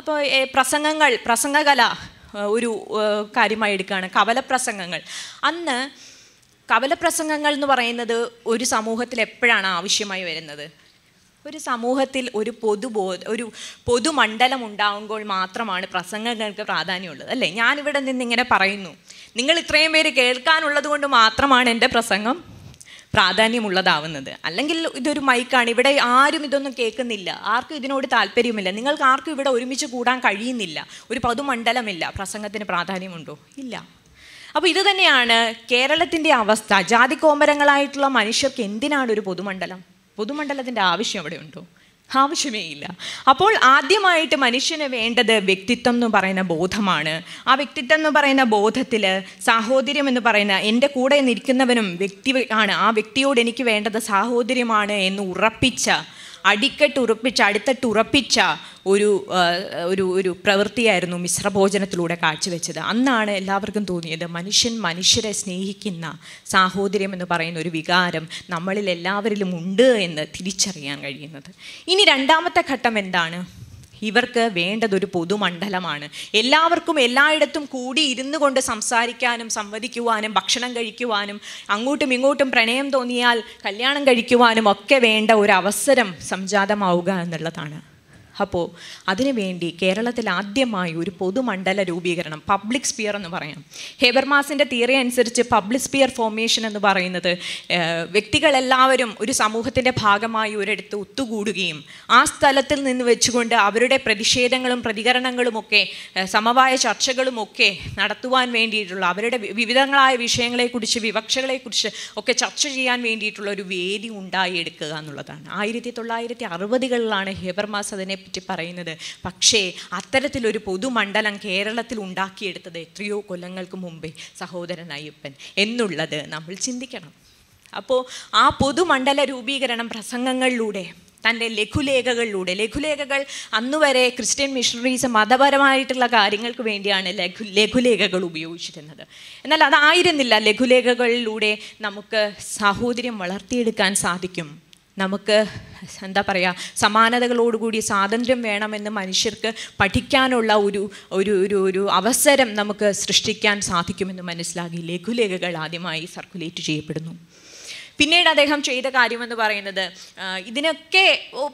അപ്പോൾ പ്രസംഗങ്ങൾ പ്രസംഗകല ഒരു കാര്യമായി എടുക്കുകയാണ് കവലപ്രസംഗങ്ങൾ അന്ന് കവലപ്രസംഗങ്ങൾ എന്ന് പറയുന്നത് ഒരു സമൂഹത്തിൽ എപ്പോഴാണ് ആവശ്യമായി വരുന്നത് ഒരു സമൂഹത്തിൽ ഒരു പൊതുബോധ ഒരു പൊതുമണ്ഡലം ഉണ്ടാകുമ്പോൾ മാത്രമാണ് പ്രസംഗങ്ങൾക്ക് പ്രാധാന്യമുള്ളത് അല്ലേ ഞാനിവിടെ ഇങ്ങനെ പറയുന്നു നിങ്ങൾ ഇത്രയും പേര് കേൾക്കാനുള്ളത് കൊണ്ട് മാത്രമാണ് എൻ്റെ പ്രസംഗം പ്രാധാന്യമുള്ളതാവുന്നത് അല്ലെങ്കിൽ ഇതൊരു മൈക്കാണ് ഇവിടെ ആരും ഇതൊന്നും കേൾക്കുന്നില്ല ആർക്കും ഇതിനോട് താല്പര്യമില്ല നിങ്ങൾക്ക് ആർക്കും ഇവിടെ ഒരുമിച്ച് കൂടാൻ കഴിയുന്നില്ല ഒരു പൊതുമണ്ഡലമില്ല പ്രസംഗത്തിന് പ്രാധാന്യമുണ്ടോ ഇല്ല അപ്പോൾ ഇത് തന്നെയാണ് കേരളത്തിൻ്റെ അവസ്ഥ ജാതി കോമ്പരങ്ങളായിട്ടുള്ള മനുഷ്യർക്ക് എന്തിനാണ് ഒരു പൊതുമണ്ഡലം പൊതുമണ്ഡലത്തിൻ്റെ ആവശ്യം അവിടെ ഉണ്ടോ ആവശ്യമേ ഇല്ല അപ്പോൾ ആദ്യമായിട്ട് മനുഷ്യന് വേണ്ടത് വ്യക്തിത്വം എന്ന് പറയുന്ന ബോധമാണ് ആ വ്യക്തിത്വം എന്ന് പറയുന്ന ബോധത്തിൽ സാഹോദര്യം എന്ന് പറയുന്ന എൻ്റെ കൂടെ നിൽക്കുന്നവനും വ്യക്തി ആണ് ആ വ്യക്തിയോട് എനിക്ക് വേണ്ടത് സാഹോദര്യമാണ് എന്ന് ഉറപ്പിച്ച അടിക്കെട്ട് ഉറപ്പിച്ച അടുത്തട്ട് ഉറപ്പിച്ച ഒരു ഒരു ഒരു പ്രവൃത്തിയായിരുന്നു മിശ്രഭോജനത്തിലൂടെ കാഴ്ചവെച്ചത് അന്നാണ് എല്ലാവർക്കും തോന്നിയത് മനുഷ്യൻ മനുഷ്യരെ സ്നേഹിക്കുന്ന സാഹോദര്യം എന്ന് പറയുന്ന ഒരു വികാരം നമ്മളിൽ എല്ലാവരിലും ഉണ്ട് എന്ന് തിരിച്ചറിയാൻ കഴിയുന്നത് ഇനി രണ്ടാമത്തെ ഘട്ടം എന്താണ് ഇവർക്ക് വേണ്ടതൊരു പൊതുമണ്ഡലമാണ് എല്ലാവർക്കും എല്ലായിടത്തും കൂടി ഇരുന്നു കൊണ്ട് സംസാരിക്കാനും സംവദിക്കുവാനും ഭക്ഷണം കഴിക്കുവാനും അങ്ങോട്ടും ഇങ്ങോട്ടും പ്രണയം തോന്നിയാൽ കല്യാണം കഴിക്കുവാനും ഒക്കെ വേണ്ട ഒരു അവസരം സംജാതമാവുക എന്നുള്ളതാണ് അപ്പോൾ അതിനുവേണ്ടി കേരളത്തിൽ ആദ്യമായി ഒരു പൊതുമണ്ഡല രൂപീകരണം പബ്ലിക് സ്പിയർ എന്ന് പറയാം ഹേബർമാസിൻ്റെ തിയറി അനുസരിച്ച് പബ്ലിക് സ്പിയർ ഫോർമേഷൻ എന്ന് പറയുന്നത് വ്യക്തികളെല്ലാവരും ഒരു സമൂഹത്തിൻ്റെ ഭാഗമായി ഒരിടത്ത് ഒത്തുകൂടുകയും ആ സ്ഥലത്തിൽ നിന്ന് വെച്ചുകൊണ്ട് അവരുടെ പ്രതിഷേധങ്ങളും പ്രതികരണങ്ങളുമൊക്കെ സമവായ ചർച്ചകളുമൊക്കെ നടത്തുവാൻ വേണ്ടിയിട്ടുള്ള അവരുടെ വിവിധങ്ങളായ വിഷയങ്ങളെക്കുറിച്ച് വിവക്ഷകളെക്കുറിച്ച് ഒക്കെ ചർച്ച ചെയ്യാൻ വേണ്ടിയിട്ടുള്ള ഒരു വേദി ഉണ്ടായി എടുക്കുക എന്നുള്ളതാണ് ആയിരത്തി തൊള്ളായിരത്തി അറുപതുകളിലാണ് ഹെബർമാസ് അതിനെ പറ്റി പറയുന്നത് പക്ഷേ അത്തരത്തിലൊരു പൊതുമണ്ഡലം കേരളത്തിൽ ഉണ്ടാക്കിയെടുത്തത് എത്രയോ കൊല്ലങ്ങൾക്ക് മുമ്പേ സഹോദരൻ അയ്യപ്പൻ എന്നുള്ളത് നമ്മൾ ചിന്തിക്കണം അപ്പോൾ ആ പൊതുമണ്ഡല രൂപീകരണം പ്രസംഗങ്ങളിലൂടെ തൻ്റെ ലഘുലേഖകളിലൂടെ ലഘുലേഖകൾ അന്നുവരെ ക്രിസ്ത്യൻ മിഷണറീസ് മതപരമായിട്ടുള്ള കാര്യങ്ങൾക്ക് വേണ്ടിയാണ് ലഘു ലഘുലേഖകൾ ഉപയോഗിച്ചിരുന്നത് എന്നാൽ അതായിരുന്നില്ല ലഘുലേഖകളിലൂടെ നമുക്ക് സാഹോദര്യം വളർത്തിയെടുക്കാൻ സാധിക്കും നമുക്ക് എന്താ പറയുക സമാനതകളോടുകൂടി സ്വാതന്ത്ര്യം വേണമെന്ന് മനുഷ്യർക്ക് പഠിക്കാനുള്ള ഒരു ഒരു ഒരു ഒരു അവസരം നമുക്ക് സൃഷ്ടിക്കാൻ സാധിക്കുമെന്ന് മനസ്സിലാക്കി ലഘുലേഖകൾ ആദ്യമായി സർക്കുലേറ്റ് ചെയ്യപ്പെടുന്നു പിന്നീട് അദ്ദേഹം ചെയ്ത കാര്യം എന്ന് പറയുന്നത് ഇതിനൊക്കെ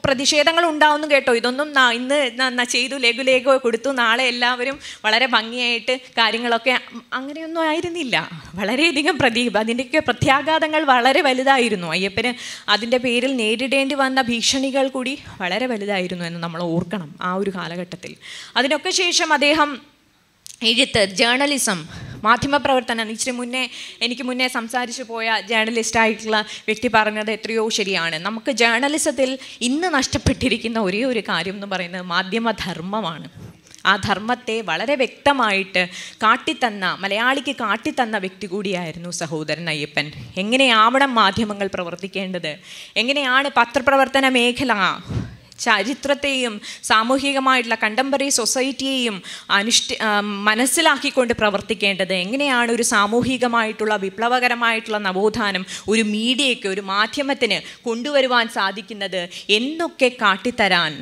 പ്രതിഷേധങ്ങൾ ഉണ്ടാവുന്നു കേട്ടോ ഇതൊന്നും ഇന്ന് ചെയ്തു ലഘു ലഘു കൊടുത്തു നാളെ എല്ലാവരും വളരെ ഭംഗിയായിട്ട് കാര്യങ്ങളൊക്കെ അങ്ങനെയൊന്നും ആയിരുന്നില്ല വളരെയധികം പ്രതീപ അതിൻ്റെയൊക്കെ പ്രത്യാഘാതങ്ങൾ വളരെ വലുതായിരുന്നു അയ്യപ്പന് അതിൻ്റെ പേരിൽ നേരിടേണ്ടി വന്ന ഭീഷണികൾ കൂടി വളരെ വലുതായിരുന്നു എന്ന് നമ്മൾ ഓർക്കണം ആ ഒരു കാലഘട്ടത്തിൽ അതിനൊക്കെ ശേഷം അദ്ദേഹം എഴുത്ത് ജേർണലിസം മാധ്യമപ്രവർത്തനം ഇച്ചിരി മുന്നേ എനിക്ക് മുന്നേ സംസാരിച്ചു പോയ ജേർണലിസ്റ്റായിട്ടുള്ള വ്യക്തി പറഞ്ഞത് എത്രയോ ശരിയാണ് നമുക്ക് ജേർണലിസത്തിൽ ഇന്ന് നഷ്ടപ്പെട്ടിരിക്കുന്ന ഒരേ ഒരു കാര്യം എന്ന് പറയുന്നത് മാധ്യമധർമ്മമാണ് ആ ധർമ്മത്തെ വളരെ വ്യക്തമായിട്ട് കാട്ടിത്തന്ന മലയാളിക്ക് കാട്ടിത്തന്ന വ്യക്തി കൂടിയായിരുന്നു സഹോദരൻ അയ്യപ്പൻ എങ്ങനെയാവണം മാധ്യമങ്ങൾ പ്രവർത്തിക്കേണ്ടത് എങ്ങനെയാണ് പത്രപ്രവർത്തന മേഖല ചരിത്രത്തെയും സാമൂഹികമായിട്ടുള്ള കണ്ടംപററി സൊസൈറ്റിയെയും അനുഷ്ഠി മനസ്സിലാക്കിക്കൊണ്ട് പ്രവർത്തിക്കേണ്ടത് എങ്ങനെയാണ് ഒരു സാമൂഹികമായിട്ടുള്ള വിപ്ലവകരമായിട്ടുള്ള നവോത്ഥാനം ഒരു മീഡിയയ്ക്ക് ഒരു മാധ്യമത്തിന് കൊണ്ടുവരുവാൻ സാധിക്കുന്നത് എന്നൊക്കെ കാട്ടിത്തരാൻ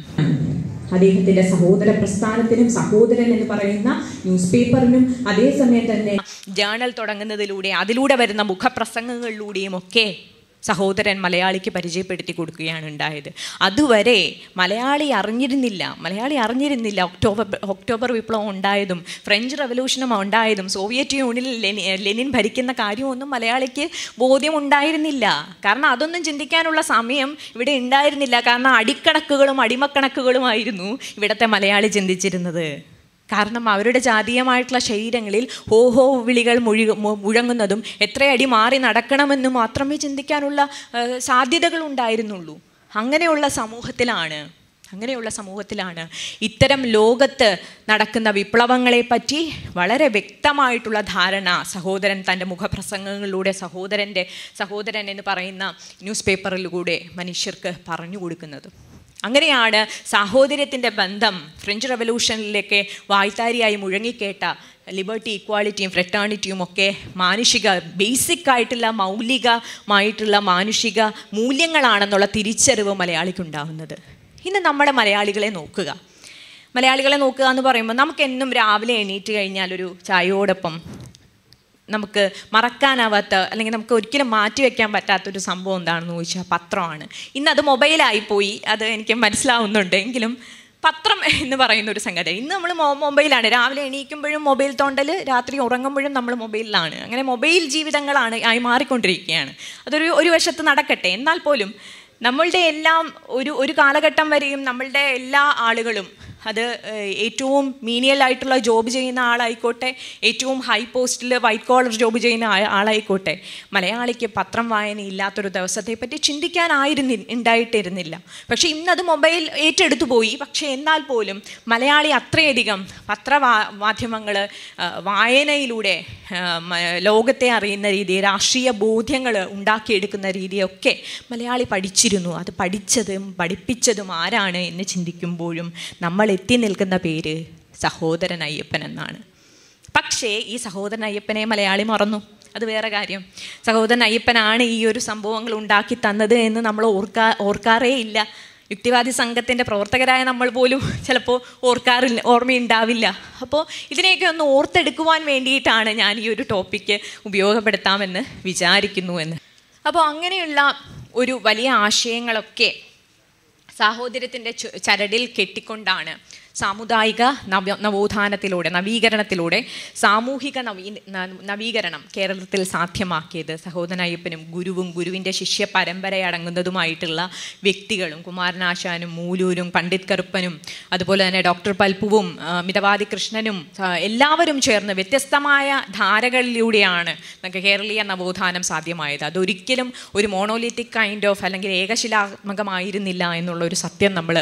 അദ്ദേഹത്തിന്റെ സഹോദര പ്രസ്ഥാനത്തിനും സഹോദരൻ എന്ന് പറയുന്ന ന്യൂസ് പേപ്പറിനും അതേസമയം തന്നെ ജേണൽ തുടങ്ങുന്നതിലൂടെ അതിലൂടെ വരുന്ന മുഖപ്രസംഗങ്ങളിലൂടെയും ഒക്കെ സഹോദരൻ മലയാളിക്ക് പരിചയപ്പെടുത്തി കൊടുക്കുകയാണ് ഉണ്ടായത് അതുവരെ മലയാളി അറിഞ്ഞിരുന്നില്ല മലയാളി അറിഞ്ഞിരുന്നില്ല ഒക്ടോബർ ഒക്ടോബർ വിപ്ലവം ഉണ്ടായതും ഫ്രഞ്ച് റവല്യൂഷനും ഉണ്ടായതും സോവിയറ്റ് യൂണിയനിൽ ലെനിൻ ഭരിക്കുന്ന കാര്യമൊന്നും മലയാളിക്ക് ബോധ്യം ഉണ്ടായിരുന്നില്ല കാരണം അതൊന്നും ചിന്തിക്കാനുള്ള സമയം ഇവിടെ ഉണ്ടായിരുന്നില്ല കാരണം അടിക്കണക്കുകളും അടിമക്കണക്കുകളുമായിരുന്നു ഇവിടുത്തെ മലയാളി ചിന്തിച്ചിരുന്നത് കാരണം അവരുടെ ജാതീയമായിട്ടുള്ള ശരീരങ്ങളിൽ ഹോഹോ വിളികൾ മുഴുക മുഴങ്ങുന്നതും എത്രയടി മാറി നടക്കണമെന്ന് മാത്രമേ ചിന്തിക്കാനുള്ള സാധ്യതകൾ ഉണ്ടായിരുന്നുള്ളൂ അങ്ങനെയുള്ള സമൂഹത്തിലാണ് അങ്ങനെയുള്ള സമൂഹത്തിലാണ് ഇത്തരം ലോകത്ത് നടക്കുന്ന വിപ്ലവങ്ങളെപ്പറ്റി വളരെ വ്യക്തമായിട്ടുള്ള ധാരണ സഹോദരൻ തൻ്റെ മുഖപ്രസംഗങ്ങളിലൂടെ സഹോദരൻ്റെ സഹോദരൻ എന്ന് പറയുന്ന ന്യൂസ് പേപ്പറിലൂടെ മനുഷ്യർക്ക് പറഞ്ഞു കൊടുക്കുന്നത് അങ്ങനെയാണ് സാഹോദര്യത്തിൻ്റെ ബന്ധം ഫ്രഞ്ച് റവല്യൂഷനിലേക്ക് വായ്ത്താരിയായി മുഴങ്ങിക്കേട്ട ലിബർട്ടി ഇക്വാളിറ്റിയും ഫ്രെറ്റേണിറ്റിയും ഒക്കെ മാനുഷിക ബേസിക് ആയിട്ടുള്ള മൗലികമായിട്ടുള്ള മാനുഷിക മൂല്യങ്ങളാണെന്നുള്ള തിരിച്ചറിവ് മലയാളിക്കുണ്ടാകുന്നത് ഇന്ന് നമ്മുടെ മലയാളികളെ നോക്കുക മലയാളികളെ നോക്കുക എന്ന് പറയുമ്പോൾ നമുക്കെന്നും രാവിലെ എണീറ്റ് കഴിഞ്ഞാൽ ഒരു ചായയോടൊപ്പം നമുക്ക് മറക്കാനാവാത്ത അല്ലെങ്കിൽ നമുക്ക് ഒരിക്കലും മാറ്റി വയ്ക്കാൻ പറ്റാത്തൊരു സംഭവം എന്താണെന്ന് ചോദിച്ചാൽ പത്രമാണ് ഇന്ന് അത് മൊബൈലായി പോയി അത് എനിക്ക് മനസ്സിലാവുന്നുണ്ട് എങ്കിലും പത്രം എന്ന് പറയുന്ന ഒരു സംഗതി ഇന്ന് നമ്മൾ മൊബൈലാണ് രാവിലെ എണീക്കുമ്പോഴും മൊബൈൽ തോണ്ടൽ രാത്രി ഉറങ്ങുമ്പോഴും നമ്മൾ മൊബൈലിലാണ് അങ്ങനെ മൊബൈൽ ജീവിതങ്ങളാണ് ആയി മാറിക്കൊണ്ടിരിക്കുകയാണ് അതൊരു ഒരു വശത്ത് നടക്കട്ടെ എന്നാൽ പോലും നമ്മളുടെ എല്ലാം ഒരു ഒരു കാലഘട്ടം വരെയും നമ്മളുടെ എല്ലാ ആളുകളും അത് ഏറ്റവും മീനിയലായിട്ടുള്ള ജോബ് ചെയ്യുന്ന ആളായിക്കോട്ടെ ഏറ്റവും ഹൈ പോസ്റ്റിൽ വൈറ്റ് കോളർ ജോബ് ചെയ്യുന്ന ആളായിക്കോട്ടെ മലയാളിക്ക് പത്രം വായന ഇല്ലാത്തൊരു ദിവസത്തെപ്പറ്റി ചിന്തിക്കാനായിരുന്നി ഉണ്ടായിട്ടിരുന്നില്ല പക്ഷേ ഇന്നത് മൊബൈൽ ഏറ്റെടുത്തു പോയി പക്ഷേ എന്നാൽ പോലും മലയാളി അത്രയധികം പത്രവാ മാധ്യമങ്ങൾ വായനയിലൂടെ ലോകത്തെ അറിയുന്ന രീതി രാഷ്ട്രീയ ബോധ്യങ്ങൾ ഉണ്ടാക്കിയെടുക്കുന്ന രീതിയൊക്കെ മലയാളി പഠിച്ചിരുന്നു അത് പഠിച്ചതും പഠിപ്പിച്ചതും ആരാണ് എന്ന് ചിന്തിക്കുമ്പോഴും നമ്മൾ എത്തി നിൽക്കുന്ന പേര് സഹോദരൻ അയ്യപ്പൻ എന്നാണ് പക്ഷേ ഈ സഹോദരൻ അയ്യപ്പനെ മലയാളി മറന്നു അത് വേറെ കാര്യം സഹോദരൻ അയ്യപ്പനാണ് ഈ ഒരു സംഭവങ്ങൾ ഉണ്ടാക്കി തന്നത് എന്ന് നമ്മൾ ഓർക്കാ ഓർക്കാറേ ഇല്ല യുക്തിവാദി സംഘത്തിൻ്റെ പ്രവർത്തകരായ നമ്മൾ പോലും ചിലപ്പോൾ ഓർക്കാറില്ല ഓർമ്മയുണ്ടാവില്ല അപ്പോൾ ഇതിനെയൊക്കെ ഒന്ന് ഓർത്തെടുക്കുവാൻ വേണ്ടിയിട്ടാണ് ഞാൻ ഈ ഒരു ടോപ്പിക്ക് ഉപയോഗപ്പെടുത്താമെന്ന് വിചാരിക്കുന്നു എന്ന് അപ്പോൾ അങ്ങനെയുള്ള ഒരു വലിയ ആശയങ്ങളൊക്കെ സാഹോദര്യത്തിൻ്റെ ചരടിൽ കെട്ടിക്കൊണ്ടാണ് സാമുദായിക നവ നവോത്ഥാനത്തിലൂടെ നവീകരണത്തിലൂടെ സാമൂഹിക നവീ നവീകരണം കേരളത്തിൽ സാധ്യമാക്കിയത് സഹോദരയ്യപ്പനും ഗുരുവും ഗുരുവിൻ്റെ ശിഷ്യ പരമ്പരയടങ്ങുന്നതുമായിട്ടുള്ള വ്യക്തികളും കുമാരനാശാനും മൂലൂരും പണ്ഡിറ്റ് കറുപ്പനും അതുപോലെ തന്നെ ഡോക്ടർ പൽപ്പുവും മിതവാദി കൃഷ്ണനും എല്ലാവരും ചേർന്ന് വ്യത്യസ്തമായ ധാരകളിലൂടെയാണ് നമുക്ക് കേരളീയ നവോത്ഥാനം സാധ്യമായത് അതൊരിക്കലും ഒരു മോണോലിറ്റിക് കൈൻഡ് ഓഫ് അല്ലെങ്കിൽ ഏകശിലാത്മകമായിരുന്നില്ല എന്നുള്ള ഒരു സത്യം നമ്മൾ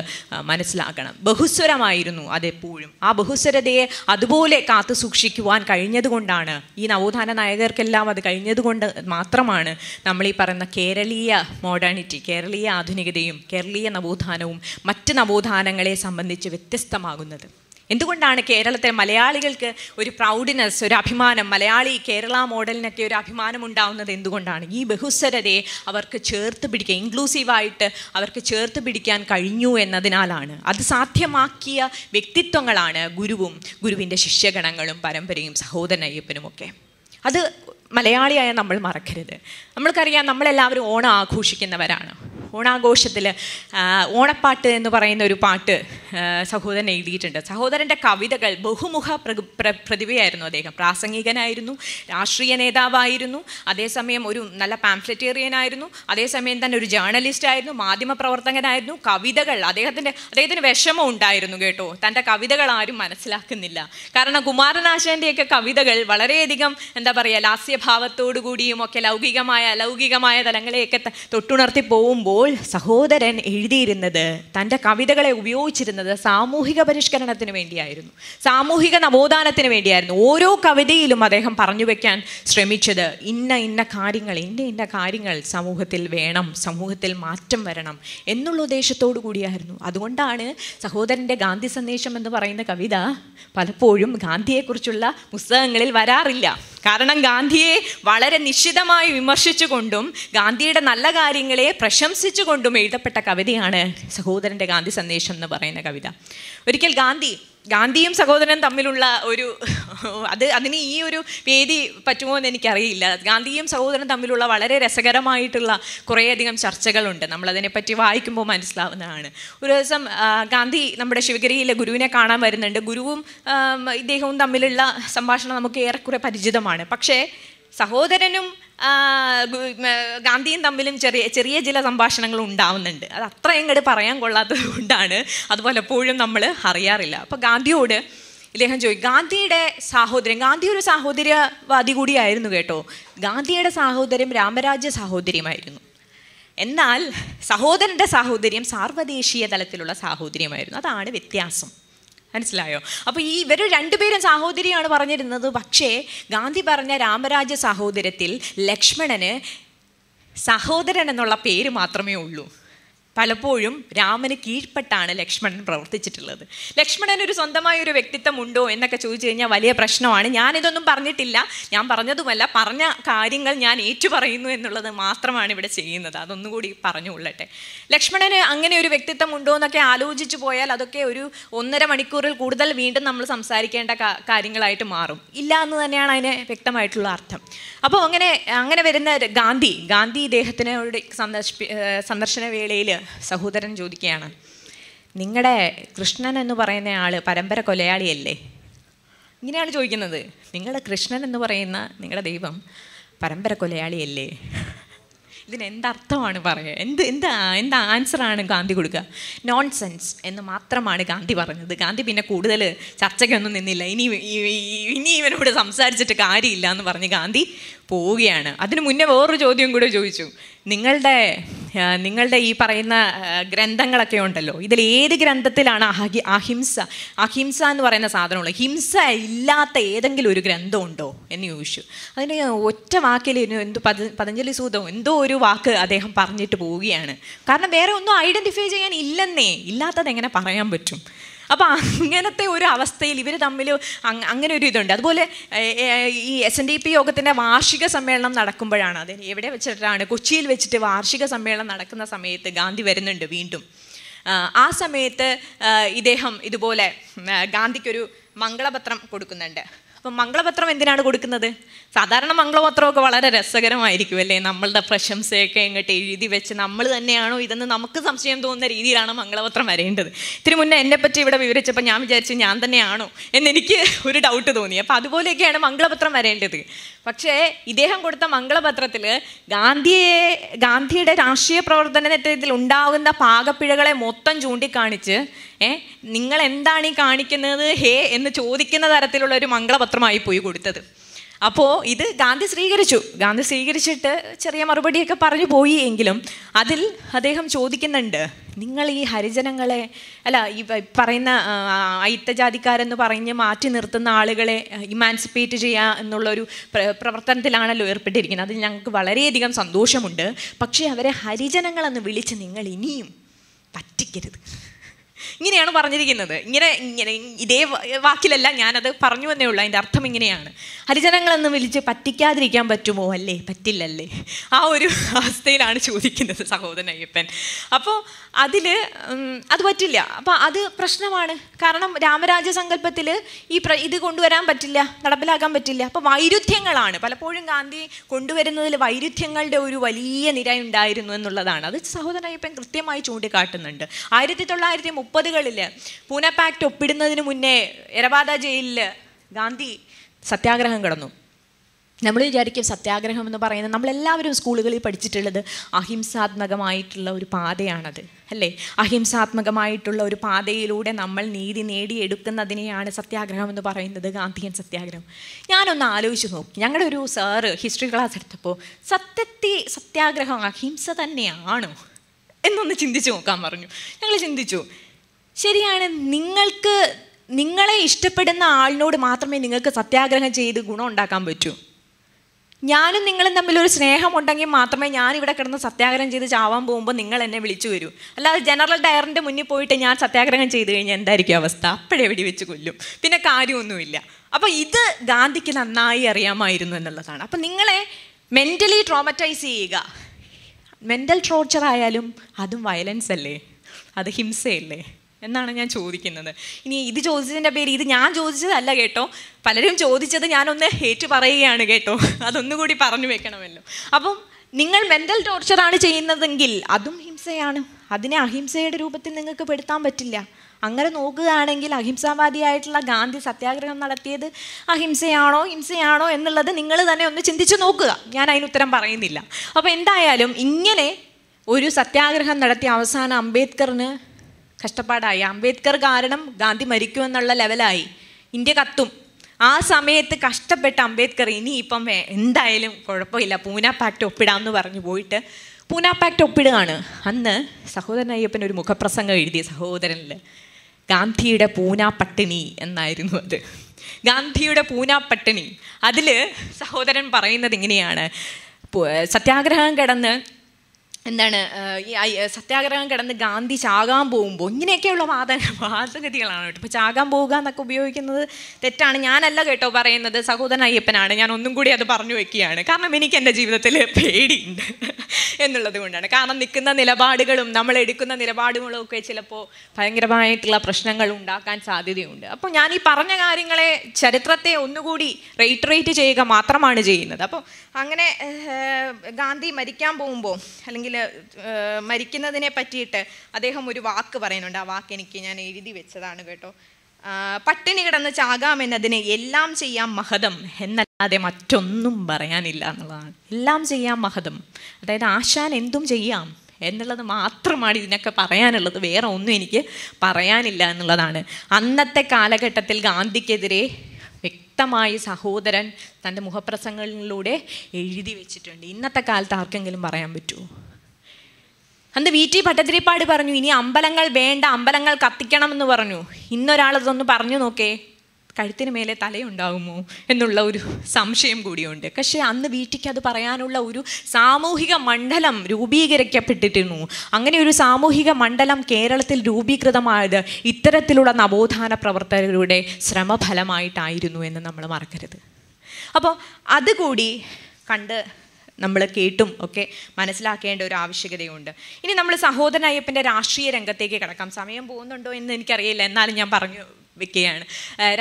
മനസ്സിലാക്കണം ബഹുസ്വരമായി ആയിരുന്നു അതെപ്പോഴും ആ ബഹുസ്വരതയെ അതുപോലെ കാത്തു സൂക്ഷിക്കുവാൻ കഴിഞ്ഞതുകൊണ്ടാണ് ഈ നവോത്ഥാന നായകർക്കെല്ലാം അത് കഴിഞ്ഞതുകൊണ്ട് മാത്രമാണ് നമ്മൾ ഈ പറയുന്ന കേരളീയ മോഡേണിറ്റി കേരളീയ ആധുനികതയും കേരളീയ നവോത്ഥാനവും മറ്റ് നവോത്ഥാനങ്ങളെ സംബന്ധിച്ച് വ്യത്യസ്തമാകുന്നത് എന്തുകൊണ്ടാണ് കേരളത്തിലെ മലയാളികൾക്ക് ഒരു പ്രൗഡിനെസ് ഒരു അഭിമാനം മലയാളി കേരള മോഡലിനൊക്കെ ഒരു അഭിമാനം ഉണ്ടാവുന്നത് എന്തുകൊണ്ടാണ് ഈ ബഹുസ്വരതയെ അവർക്ക് ചേർത്ത് പിടിക്കുക ഇൻക്ലൂസീവായിട്ട് അവർക്ക് ചേർത്ത് പിടിക്കാൻ കഴിഞ്ഞു എന്നതിനാലാണ് അത് സാധ്യമാക്കിയ വ്യക്തിത്വങ്ങളാണ് ഗുരുവും ഗുരുവിൻ്റെ ശിഷ്യഗണങ്ങളും പരമ്പരയും സഹോദരനയ്യപ്പനുമൊക്കെ അത് മലയാളിയായ നമ്മൾ മറക്കരുത് നമ്മൾക്കറിയാം നമ്മളെല്ലാവരും ഓണം ആഘോഷിക്കുന്നവരാണ് ഓണാഘോഷത്തിൽ ഓണപ്പാട്ട് എന്ന് പറയുന്ന ഒരു പാട്ട് സഹോദരൻ എഴുതിയിട്ടുണ്ട് സഹോദരൻ്റെ കവിതകൾ ബഹുമുഖ പ്രതിഭയായിരുന്നു അദ്ദേഹം പ്രാസംഗികനായിരുന്നു രാഷ്ട്രീയ നേതാവായിരുന്നു അതേസമയം ഒരു നല്ല പാംഫ്ലറ്റേറിയനായിരുന്നു അതേസമയം തന്നെ ഒരു ജേർണലിസ്റ്റ് ആയിരുന്നു മാധ്യമ പ്രവർത്തകനായിരുന്നു കവിതകൾ അദ്ദേഹത്തിൻ്റെ അദ്ദേഹത്തിന് വിഷമം ഉണ്ടായിരുന്നു കേട്ടോ തൻ്റെ കവിതകൾ ആരും മനസ്സിലാക്കുന്നില്ല കാരണം കുമാരനാശാൻ്റെയൊക്കെ കവിതകൾ വളരെയധികം എന്താ പറയുക ലാസ്യഭാവത്തോടു കൂടിയും ഒക്കെ ലൗകികമായ അലൗകികമായ തലങ്ങളെയൊക്കെ തൊട്ടുണർത്തി പോകുമ്പോൾ അപ്പോൾ സഹോദരൻ എഴുതിയിരുന്നത് തൻ്റെ കവിതകളെ ഉപയോഗിച്ചിരുന്നത് സാമൂഹിക പരിഷ്കരണത്തിന് വേണ്ടിയായിരുന്നു സാമൂഹിക നവോത്ഥാനത്തിന് വേണ്ടിയായിരുന്നു ഓരോ കവിതയിലും അദ്ദേഹം പറഞ്ഞു വയ്ക്കാൻ ശ്രമിച്ചത് ഇന്ന ഇന്ന കാര്യങ്ങൾ ഇന്ന ഇന്ന കാര്യങ്ങൾ സമൂഹത്തിൽ വേണം സമൂഹത്തിൽ മാറ്റം വരണം എന്നുള്ള ഉദ്ദേശത്തോടു കൂടിയായിരുന്നു അതുകൊണ്ടാണ് സഹോദരൻ്റെ ഗാന്ധി സന്ദേശം എന്ന് പറയുന്ന കവിത പലപ്പോഴും ഗാന്ധിയെക്കുറിച്ചുള്ള പുസ്തകങ്ങളിൽ വരാറില്ല കാരണം ഗാന്ധിയെ വളരെ നിശ്ചിതമായി വിമർശിച്ചുകൊണ്ടും ഗാന്ധിയുടെ നല്ല കാര്യങ്ങളെ പ്രശംസ വിശ്വസിച്ചുകൊണ്ടും എഴുതപ്പെട്ട കവിതയാണ് സഹോദരൻ്റെ ഗാന്ധി സന്ദേശം എന്ന് പറയുന്ന കവിത ഒരിക്കൽ ഗാന്ധി ഗാന്ധിയും സഹോദരനും തമ്മിലുള്ള ഒരു അത് അതിന് ഈ ഒരു വേദി പറ്റുമോ എന്ന് എനിക്കറിയില്ല ഗാന്ധിയും സഹോദരനും തമ്മിലുള്ള വളരെ രസകരമായിട്ടുള്ള കുറേയധികം ചർച്ചകളുണ്ട് നമ്മളതിനെപ്പറ്റി വായിക്കുമ്പോൾ മനസ്സിലാവുന്നതാണ് ഒരു ദിവസം ഗാന്ധി നമ്മുടെ ശിവഗിരിയിലെ ഗുരുവിനെ കാണാൻ വരുന്നുണ്ട് ഗുരുവും ഇദ്ദേഹവും തമ്മിലുള്ള സംഭാഷണം നമുക്ക് ഏറെക്കുറെ പരിചിതമാണ് പക്ഷേ സഹോദരനും ഗാന്ധിയും തമ്മിലും ചെറിയ ചെറിയ ചില സംഭാഷണങ്ങൾ ഉണ്ടാവുന്നുണ്ട് അത് അത്ര എങ്ങോട്ട് പറയാൻ കൊള്ളാത്തത് കൊണ്ടാണ് അത് പലപ്പോഴും നമ്മൾ അറിയാറില്ല അപ്പോൾ ഗാന്ധിയോട് ഇദ്ദേഹം ചോദിക്കും ഗാന്ധിയുടെ സഹോദരൻ ഗാന്ധി ഒരു സഹോദര്യവാദി കൂടിയായിരുന്നു കേട്ടോ ഗാന്ധിയുടെ സാഹോദര്യം രാമരാജ്യ സാഹോദര്യമായിരുന്നു എന്നാൽ സഹോദരൻ്റെ സാഹോദര്യം സാർവദേശീയ തലത്തിലുള്ള സാഹോദര്യമായിരുന്നു അതാണ് വ്യത്യാസം മനസ്സിലായോ അപ്പോൾ ഈ ഇവർ രണ്ടുപേരും സഹോദരിയാണ് പറഞ്ഞിരുന്നത് പക്ഷേ ഗാന്ധി പറഞ്ഞ രാമരാജ സഹോദരത്തിൽ ലക്ഷ്മണന് സഹോദരൻ എന്നുള്ള പേര് മാത്രമേ ഉള്ളൂ പലപ്പോഴും രാമന് കീഴ്പ്പെട്ടാണ് ലക്ഷ്മണൻ പ്രവർത്തിച്ചിട്ടുള്ളത് ലക്ഷ്മണൻ ഒരു സ്വന്തമായ ഒരു വ്യക്തിത്വം ഉണ്ടോ എന്നൊക്കെ ചോദിച്ചു കഴിഞ്ഞാൽ വലിയ പ്രശ്നമാണ് ഞാനിതൊന്നും പറഞ്ഞിട്ടില്ല ഞാൻ പറഞ്ഞതുമല്ല പറഞ്ഞ കാര്യങ്ങൾ ഞാൻ ഏറ്റുപറയുന്നു എന്നുള്ളത് മാത്രമാണ് ഇവിടെ ചെയ്യുന്നത് അതൊന്നുകൂടി പറഞ്ഞുകൊള്ളട്ടെ ലക്ഷ്മണന് അങ്ങനെ ഒരു വ്യക്തിത്വം ഉണ്ടോ എന്നൊക്കെ ആലോചിച്ചു പോയാൽ അതൊക്കെ ഒരു ഒന്നര മണിക്കൂറിൽ കൂടുതൽ വീണ്ടും നമ്മൾ സംസാരിക്കേണ്ട കാര്യങ്ങളായിട്ട് മാറും ഇല്ല എന്ന് തന്നെയാണ് അതിന് വ്യക്തമായിട്ടുള്ള അർത്ഥം അപ്പോൾ അങ്ങനെ അങ്ങനെ വരുന്ന ഗാന്ധി ഗാന്ധി ഇദ്ദേഹത്തിനോട് സന്ദർശി സന്ദർശന വേളയിൽ സഹോദരൻ ചോദിക്കുകയാണ് നിങ്ങളുടെ കൃഷ്ണൻ എന്ന് പറയുന്ന ആൾ പരമ്പര കൊലയാളിയല്ലേ ഇങ്ങനെയാണ് ചോദിക്കുന്നത് നിങ്ങളുടെ കൃഷ്ണൻ എന്ന് പറയുന്ന നിങ്ങളുടെ ദൈവം പരമ്പര കൊലയാളിയല്ലേ ഇതിന് എന്തർത്ഥമാണ് പറയുക എന്ത് എന്ത് എന്ത് ആൻസറാണ് ഗാന്ധി കൊടുക്കുക നോൺസെൻസ് എന്ന് മാത്രമാണ് ഗാന്ധി പറഞ്ഞത് ഗാന്ധി പിന്നെ കൂടുതൽ ചർച്ചയ്ക്കൊന്നും നിന്നില്ല ഇനി ഇനി ഇവനോട് സംസാരിച്ചിട്ട് കാര്യമില്ല എന്ന് പറഞ്ഞ് ഗാന്ധി പോവുകയാണ് അതിനു മുന്നേ വേറൊരു ചോദ്യം കൂടെ ചോദിച്ചു നിങ്ങളുടെ നിങ്ങളുടെ ഈ പറയുന്ന ഗ്രന്ഥങ്ങളൊക്കെ ഉണ്ടല്ലോ ഇതിൽ ഏത് ഗ്രന്ഥത്തിലാണ് അഹി അഹിംസ അഹിംസ എന്ന് പറയുന്ന സാധനമുള്ളത് ഹിംസ ഇല്ലാത്ത ഏതെങ്കിലും ഒരു ഗ്രന്ഥം ഉണ്ടോ എന്ന് ചോദിച്ചു അതിന് ഒറ്റ വാക്കിൽ എന്തോ പതഞ്ജലി സൂതം എന്തോ ഒരു വാക്ക് അദ്ദേഹം പറഞ്ഞിട്ട് പോവുകയാണ് കാരണം വേറെ ഒന്നും ഐഡൻറ്റിഫൈ ചെയ്യാൻ ഇല്ലെന്നേ ഇല്ലാത്തത് എങ്ങനെ പറയാൻ പറ്റും അപ്പോൾ അങ്ങനത്തെ ഒരു അവസ്ഥയിൽ ഇവർ തമ്മിൽ അങ്ങനെ ഒരു ഇതുണ്ട് അതുപോലെ ഈ എസ് എൻ ഡി പി യോഗത്തിൻ്റെ വാർഷിക സമ്മേളനം നടക്കുമ്പോഴാണ് അത് എവിടെ വെച്ചിട്ടാണ് കൊച്ചിയിൽ വെച്ചിട്ട് വാർഷിക സമ്മേളനം നടക്കുന്ന സമയത്ത് ഗാന്ധി വരുന്നുണ്ട് വീണ്ടും ആ സമയത്ത് ഇദ്ദേഹം ഇതുപോലെ ഗാന്ധിക്കൊരു മംഗളപത്രം കൊടുക്കുന്നുണ്ട് അപ്പം മംഗളപത്രം എന്തിനാണ് കൊടുക്കുന്നത് സാധാരണ മംഗളപത്രമൊക്കെ വളരെ രസകരമായിരിക്കും അല്ലേ നമ്മളുടെ പ്രശംസയൊക്കെ ഇങ്ങോട്ട് എഴുതി വെച്ച് നമ്മൾ തന്നെയാണോ ഇതെന്ന് നമുക്ക് സംശയം തോന്നുന്ന രീതിയിലാണ് മംഗളപത്രം വരേണ്ടത് ഇത്തിരി മുന്നേ എന്നെപ്പറ്റി ഇവിടെ വിവരിച്ചപ്പോൾ ഞാൻ വിചാരിച്ചു ഞാൻ തന്നെയാണോ എന്നെനിക്ക് ഒരു ഡൗട്ട് തോന്നി അപ്പോൾ അതുപോലെയൊക്കെയാണ് മംഗളപത്രം വരേണ്ടത് പക്ഷേ ഇദ്ദേഹം കൊടുത്ത മംഗളപത്രത്തിൽ ഗാന്ധിയെ ഗാന്ധിയുടെ രാഷ്ട്രീയ പ്രവർത്തനത്തിൽ ഉണ്ടാകുന്ന പാകപ്പിഴകളെ മൊത്തം ചൂണ്ടിക്കാണിച്ച് ഏഹ് നിങ്ങൾ എന്താണ് ഈ കാണിക്കുന്നത് ഹേ എന്ന് ചോദിക്കുന്ന തരത്തിലുള്ള ഒരു മംഗളപത്രം മാത്രമായി പോയി കൊടുത്തത് അപ്പോൾ ഇത് ഗാന്ധി സ്വീകരിച്ചു ഗാന്ധി സ്വീകരിച്ചിട്ട് ചെറിയ മറുപടിയൊക്കെ പറഞ്ഞു പോയി എങ്കിലും അതിൽ അദ്ദേഹം ചോദിക്കുന്നുണ്ട് നിങ്ങൾ ഈ ഹരിജനങ്ങളെ അല്ല ഈ പറയുന്ന അയിത്തജാതിക്കാരെന്ന് പറഞ്ഞ് മാറ്റി നിർത്തുന്ന ആളുകളെ ഇമാൻസിപ്പേറ്റ് ചെയ്യുക എന്നുള്ളൊരു പ്രവർത്തനത്തിലാണല്ലോ ഏർപ്പെട്ടിരിക്കുന്നത് അതിൽ ഞങ്ങൾക്ക് വളരെയധികം സന്തോഷമുണ്ട് പക്ഷേ അവരെ ഹരിജനങ്ങളെന്ന് വിളിച്ച് നിങ്ങൾ ഇനിയും പറ്റിക്കരുത് ഇങ്ങനെയാണ് പറഞ്ഞിരിക്കുന്നത് ഇങ്ങനെ ഇങ്ങനെ ഇതേ വാക്കിലല്ല ഞാനത് പറഞ്ഞു എന്നേ ഉള്ളൂ അതിൻ്റെ അർത്ഥം ഇങ്ങനെയാണ് ഹരിജനങ്ങളെന്ന് വിളിച്ച് പറ്റിക്കാതിരിക്കാൻ പറ്റുമോ അല്ലേ പറ്റില്ലല്ലേ ആ ഒരു അവസ്ഥയിലാണ് ചോദിക്കുന്നത് സഹോദരൻ അയ്യപ്പൻ അപ്പോൾ അതിൽ അത് പറ്റില്ല അപ്പോൾ അത് പ്രശ്നമാണ് കാരണം രാമരാജ്യ ഈ പ്ര ഇത് കൊണ്ടുവരാൻ പറ്റില്ല നടപ്പിലാക്കാൻ പറ്റില്ല അപ്പോൾ വൈരുദ്ധ്യങ്ങളാണ് പലപ്പോഴും ഗാന്ധി കൊണ്ടുവരുന്നതിൽ വൈരുദ്ധ്യങ്ങളുടെ ഒരു വലിയ നിര ഉണ്ടായിരുന്നു എന്നുള്ളതാണ് അത് സഹോദരൻ അയ്യപ്പൻ കൃത്യമായി ചൂണ്ടിക്കാട്ടുന്നുണ്ട് ആയിരത്തി തൊള്ളായിരത്തി മുപ്പത് നാടുകളിൽ പൂനെ പാക്ട് ഒപ്പിടുന്നതിന് മുന്നേ എരബാദ ജയിലിൽ ഗാന്ധി സത്യാഗ്രഹം കിടന്നു നമ്മൾ വിചാരിക്കും സത്യാഗ്രഹം എന്ന് പറയുന്നത് നമ്മളെല്ലാവരും സ്കൂളുകളിൽ പഠിച്ചിട്ടുള്ളത് അഹിംസാത്മകമായിട്ടുള്ള ഒരു പാതയാണത് അല്ലേ അഹിംസാത്മകമായിട്ടുള്ള ഒരു പാതയിലൂടെ നമ്മൾ നീതി നേടിയെടുക്കുന്നതിനെയാണ് സത്യാഗ്രഹം എന്ന് പറയുന്നത് ഗാന്ധിയൻ സത്യാഗ്രഹം ഞാനൊന്ന് ആലോചിച്ച് നോക്കി ഞങ്ങളുടെ ഒരു സാറ് ഹിസ്റ്ററി ക്ലാസ് എടുത്തപ്പോൾ സത്യത്തി സത്യാഗ്രഹം അഹിംസ തന്നെയാണോ എന്നൊന്ന് ചിന്തിച്ചു നോക്കാൻ പറഞ്ഞു ഞങ്ങൾ ചിന്തിച്ചു ശരിയാണ് നിങ്ങൾക്ക് നിങ്ങളെ ഇഷ്ടപ്പെടുന്ന ആളിനോട് മാത്രമേ നിങ്ങൾക്ക് സത്യാഗ്രഹം ചെയ്ത് ഗുണം ഉണ്ടാക്കാൻ പറ്റൂ ഞാനും നിങ്ങളും തമ്മിൽ ഒരു സ്നേഹം ഉണ്ടെങ്കിൽ മാത്രമേ ഞാൻ ഇവിടെ കിടന്ന് സത്യാഗ്രഹം ചെയ്ത് ചാവാൻ പോകുമ്പോൾ നിങ്ങൾ എന്നെ വിളിച്ചു വരൂ അല്ലാതെ ജനറൽ ഡയറിൻ്റെ മുന്നിൽ പോയിട്ട് ഞാൻ സത്യാഗ്രഹം ചെയ്ത് കഴിഞ്ഞാൽ എന്തായിരിക്കും അവസ്ഥ അപ്പോഴേ വെടി വെച്ച് കൊല്ലും പിന്നെ കാര്യമൊന്നുമില്ല അപ്പോൾ ഇത് ഗാന്ധിക്ക് നന്നായി അറിയാമായിരുന്നു എന്നുള്ളതാണ് അപ്പം നിങ്ങളെ മെൻ്റലി ട്രോമറ്റൈസ് ചെയ്യുക മെൻ്റൽ ടോർച്ചർ ആയാലും അതും വയലൻസ് അല്ലേ അത് ഹിംസയല്ലേ എന്നാണ് ഞാൻ ചോദിക്കുന്നത് ഇനി ഇത് ചോദിച്ചതിൻ്റെ പേര് ഇത് ഞാൻ ചോദിച്ചതല്ല കേട്ടോ പലരും ചോദിച്ചത് ഞാനൊന്ന് ഏറ്റു പറയുകയാണ് കേട്ടോ അതൊന്നുകൂടി പറഞ്ഞു വെക്കണമല്ലോ അപ്പം നിങ്ങൾ മെൻ്റൽ ടോർച്ചറാണ് ചെയ്യുന്നതെങ്കിൽ അതും ഹിംസയാണ് അതിനെ അഹിംസയുടെ രൂപത്തിൽ നിങ്ങൾക്ക് പെടുത്താൻ പറ്റില്ല അങ്ങനെ നോക്കുകയാണെങ്കിൽ അഹിംസാവാദിയായിട്ടുള്ള ഗാന്ധി സത്യാഗ്രഹം നടത്തിയത് അഹിംസയാണോ ഹിംസയാണോ എന്നുള്ളത് നിങ്ങൾ തന്നെ ഒന്ന് ചിന്തിച്ച് നോക്കുക ഞാൻ അതിന് ഉത്തരം പറയുന്നില്ല അപ്പോൾ എന്തായാലും ഇങ്ങനെ ഒരു സത്യാഗ്രഹം നടത്തി അവസാനം അംബേദ്കറിന് കഷ്ടപ്പാടായി അംബേദ്കർ കാരണം ഗാന്ധി മരിക്കുമെന്നുള്ള ലെവലായി ഇന്ത്യ കത്തും ആ സമയത്ത് കഷ്ടപ്പെട്ട അംബേദ്കർ ഇനിയിപ്പം എന്തായാലും കുഴപ്പമില്ല പൂന പാക്റ്റ് ഒപ്പിടാമെന്ന് പറഞ്ഞു പോയിട്ട് പൂന പാക്റ്റ് ഒപ്പിടുകയാണ് അന്ന് സഹോദരൻ അയ്യപ്പൻ ഒരു മുഖപ്രസംഗം എഴുതിയ സഹോദരനിൽ ഗാന്ധിയുടെ പൂന പട്ടിണി എന്നായിരുന്നു അത് ഗാന്ധിയുടെ പൂന പട്ടിണി അതിൽ സഹോദരൻ പറയുന്നത് ഇങ്ങനെയാണ് സത്യാഗ്രഹം കിടന്ന് എന്താണ് ഈ സത്യാഗ്രഹം കിടന്ന് ഗാന്ധി ചാകാൻ പോകുമ്പോൾ ഇങ്ങനെയൊക്കെയുള്ള വാദ വാദഗതികളാണ് കേട്ടോ ഇപ്പോൾ ചാകാൻ പോവുക എന്നൊക്കെ ഉപയോഗിക്കുന്നത് തെറ്റാണ് ഞാനല്ല കേട്ടോ പറയുന്നത് സഹോദരൻ അയ്യപ്പനാണ് ഞാൻ ഒന്നും കൂടി അത് പറഞ്ഞു വെക്കുകയാണ് കാരണം എനിക്ക് എൻ്റെ ജീവിതത്തിൽ പേടിയുണ്ട് എന്നുള്ളത് കൊണ്ടാണ് കാരണം നിൽക്കുന്ന നിലപാടുകളും നമ്മൾ എടുക്കുന്ന നിലപാടുകളും ഒക്കെ ചിലപ്പോൾ ഭയങ്കരമായിട്ടുള്ള പ്രശ്നങ്ങൾ ഉണ്ടാക്കാൻ സാധ്യതയുണ്ട് അപ്പോൾ ഞാൻ ഈ പറഞ്ഞ കാര്യങ്ങളെ ചരിത്രത്തെ ഒന്നുകൂടി റേറ്ററേറ്റ് ചെയ്യുക മാത്രമാണ് ചെയ്യുന്നത് അപ്പോൾ അങ്ങനെ ഗാന്ധി മരിക്കാൻ പോകുമ്പോൾ അല്ലെങ്കിൽ അല്ലെങ്കിൽ മരിക്കുന്നതിനെ പറ്റിയിട്ട് അദ്ദേഹം ഒരു വാക്ക് പറയുന്നുണ്ട് ആ വാക്ക് എനിക്ക് ഞാൻ എഴുതി വെച്ചതാണ് കേട്ടോ പട്ടിണി കിടന്ന് ചാകാമെന്നതിന് എല്ലാം ചെയ്യാം മഹതം എന്നല്ലാതെ മറ്റൊന്നും പറയാനില്ല എന്നുള്ളതാണ് എല്ലാം ചെയ്യാം മഹതം അതായത് ആശാൻ എന്തും ചെയ്യാം എന്നുള്ളത് മാത്രമാണ് ഇതിനൊക്കെ പറയാനുള്ളത് വേറെ ഒന്നും എനിക്ക് പറയാനില്ല എന്നുള്ളതാണ് അന്നത്തെ കാലഘട്ടത്തിൽ ഗാന്ധിക്കെതിരെ വ്യക്തമായി സഹോദരൻ തൻ്റെ മുഖപ്രസംഗങ്ങളിലൂടെ എഴുതി വെച്ചിട്ടുണ്ട് ഇന്നത്തെ കാലത്ത് ആർക്കെങ്കിലും പറയാൻ പറ്റുമോ അന്ന് വി ടി ഭട്ടതിരിപ്പാട് പറഞ്ഞു ഇനി അമ്പലങ്ങൾ വേണ്ട അമ്പലങ്ങൾ കത്തിക്കണം എന്ന് പറഞ്ഞു ഇന്നൊരാൾ ഇതൊന്ന് പറഞ്ഞു നോക്കേ കഴുത്തിന് മേലെ തലയുണ്ടാകുമോ എന്നുള്ള ഒരു സംശയം കൂടിയുണ്ട് പക്ഷേ അന്ന് വീട്ടിക്ക് അത് പറയാനുള്ള ഒരു സാമൂഹിക മണ്ഡലം രൂപീകരിക്കപ്പെട്ടിരുന്നു അങ്ങനെ ഒരു സാമൂഹിക മണ്ഡലം കേരളത്തിൽ രൂപീകൃതമായത് ഇത്തരത്തിലുള്ള നവോത്ഥാന പ്രവർത്തകരുടെ ശ്രമഫലമായിട്ടായിരുന്നു എന്ന് നമ്മൾ മറക്കരുത് അപ്പോൾ അതുകൂടി കണ്ട് നമ്മൾ കേട്ടും ഒക്കെ മനസ്സിലാക്കേണ്ട ഒരു ആവശ്യകതയുണ്ട് ഇനി നമ്മൾ സഹോദരൻ അയ്യപ്പൻ്റെ രാഷ്ട്രീയ രംഗത്തേക്ക് കിടക്കാം സമയം പോകുന്നുണ്ടോ എന്ന് എനിക്കറിയില്ല എന്നാലും ഞാൻ പറഞ്ഞു വെക്കുകയാണ്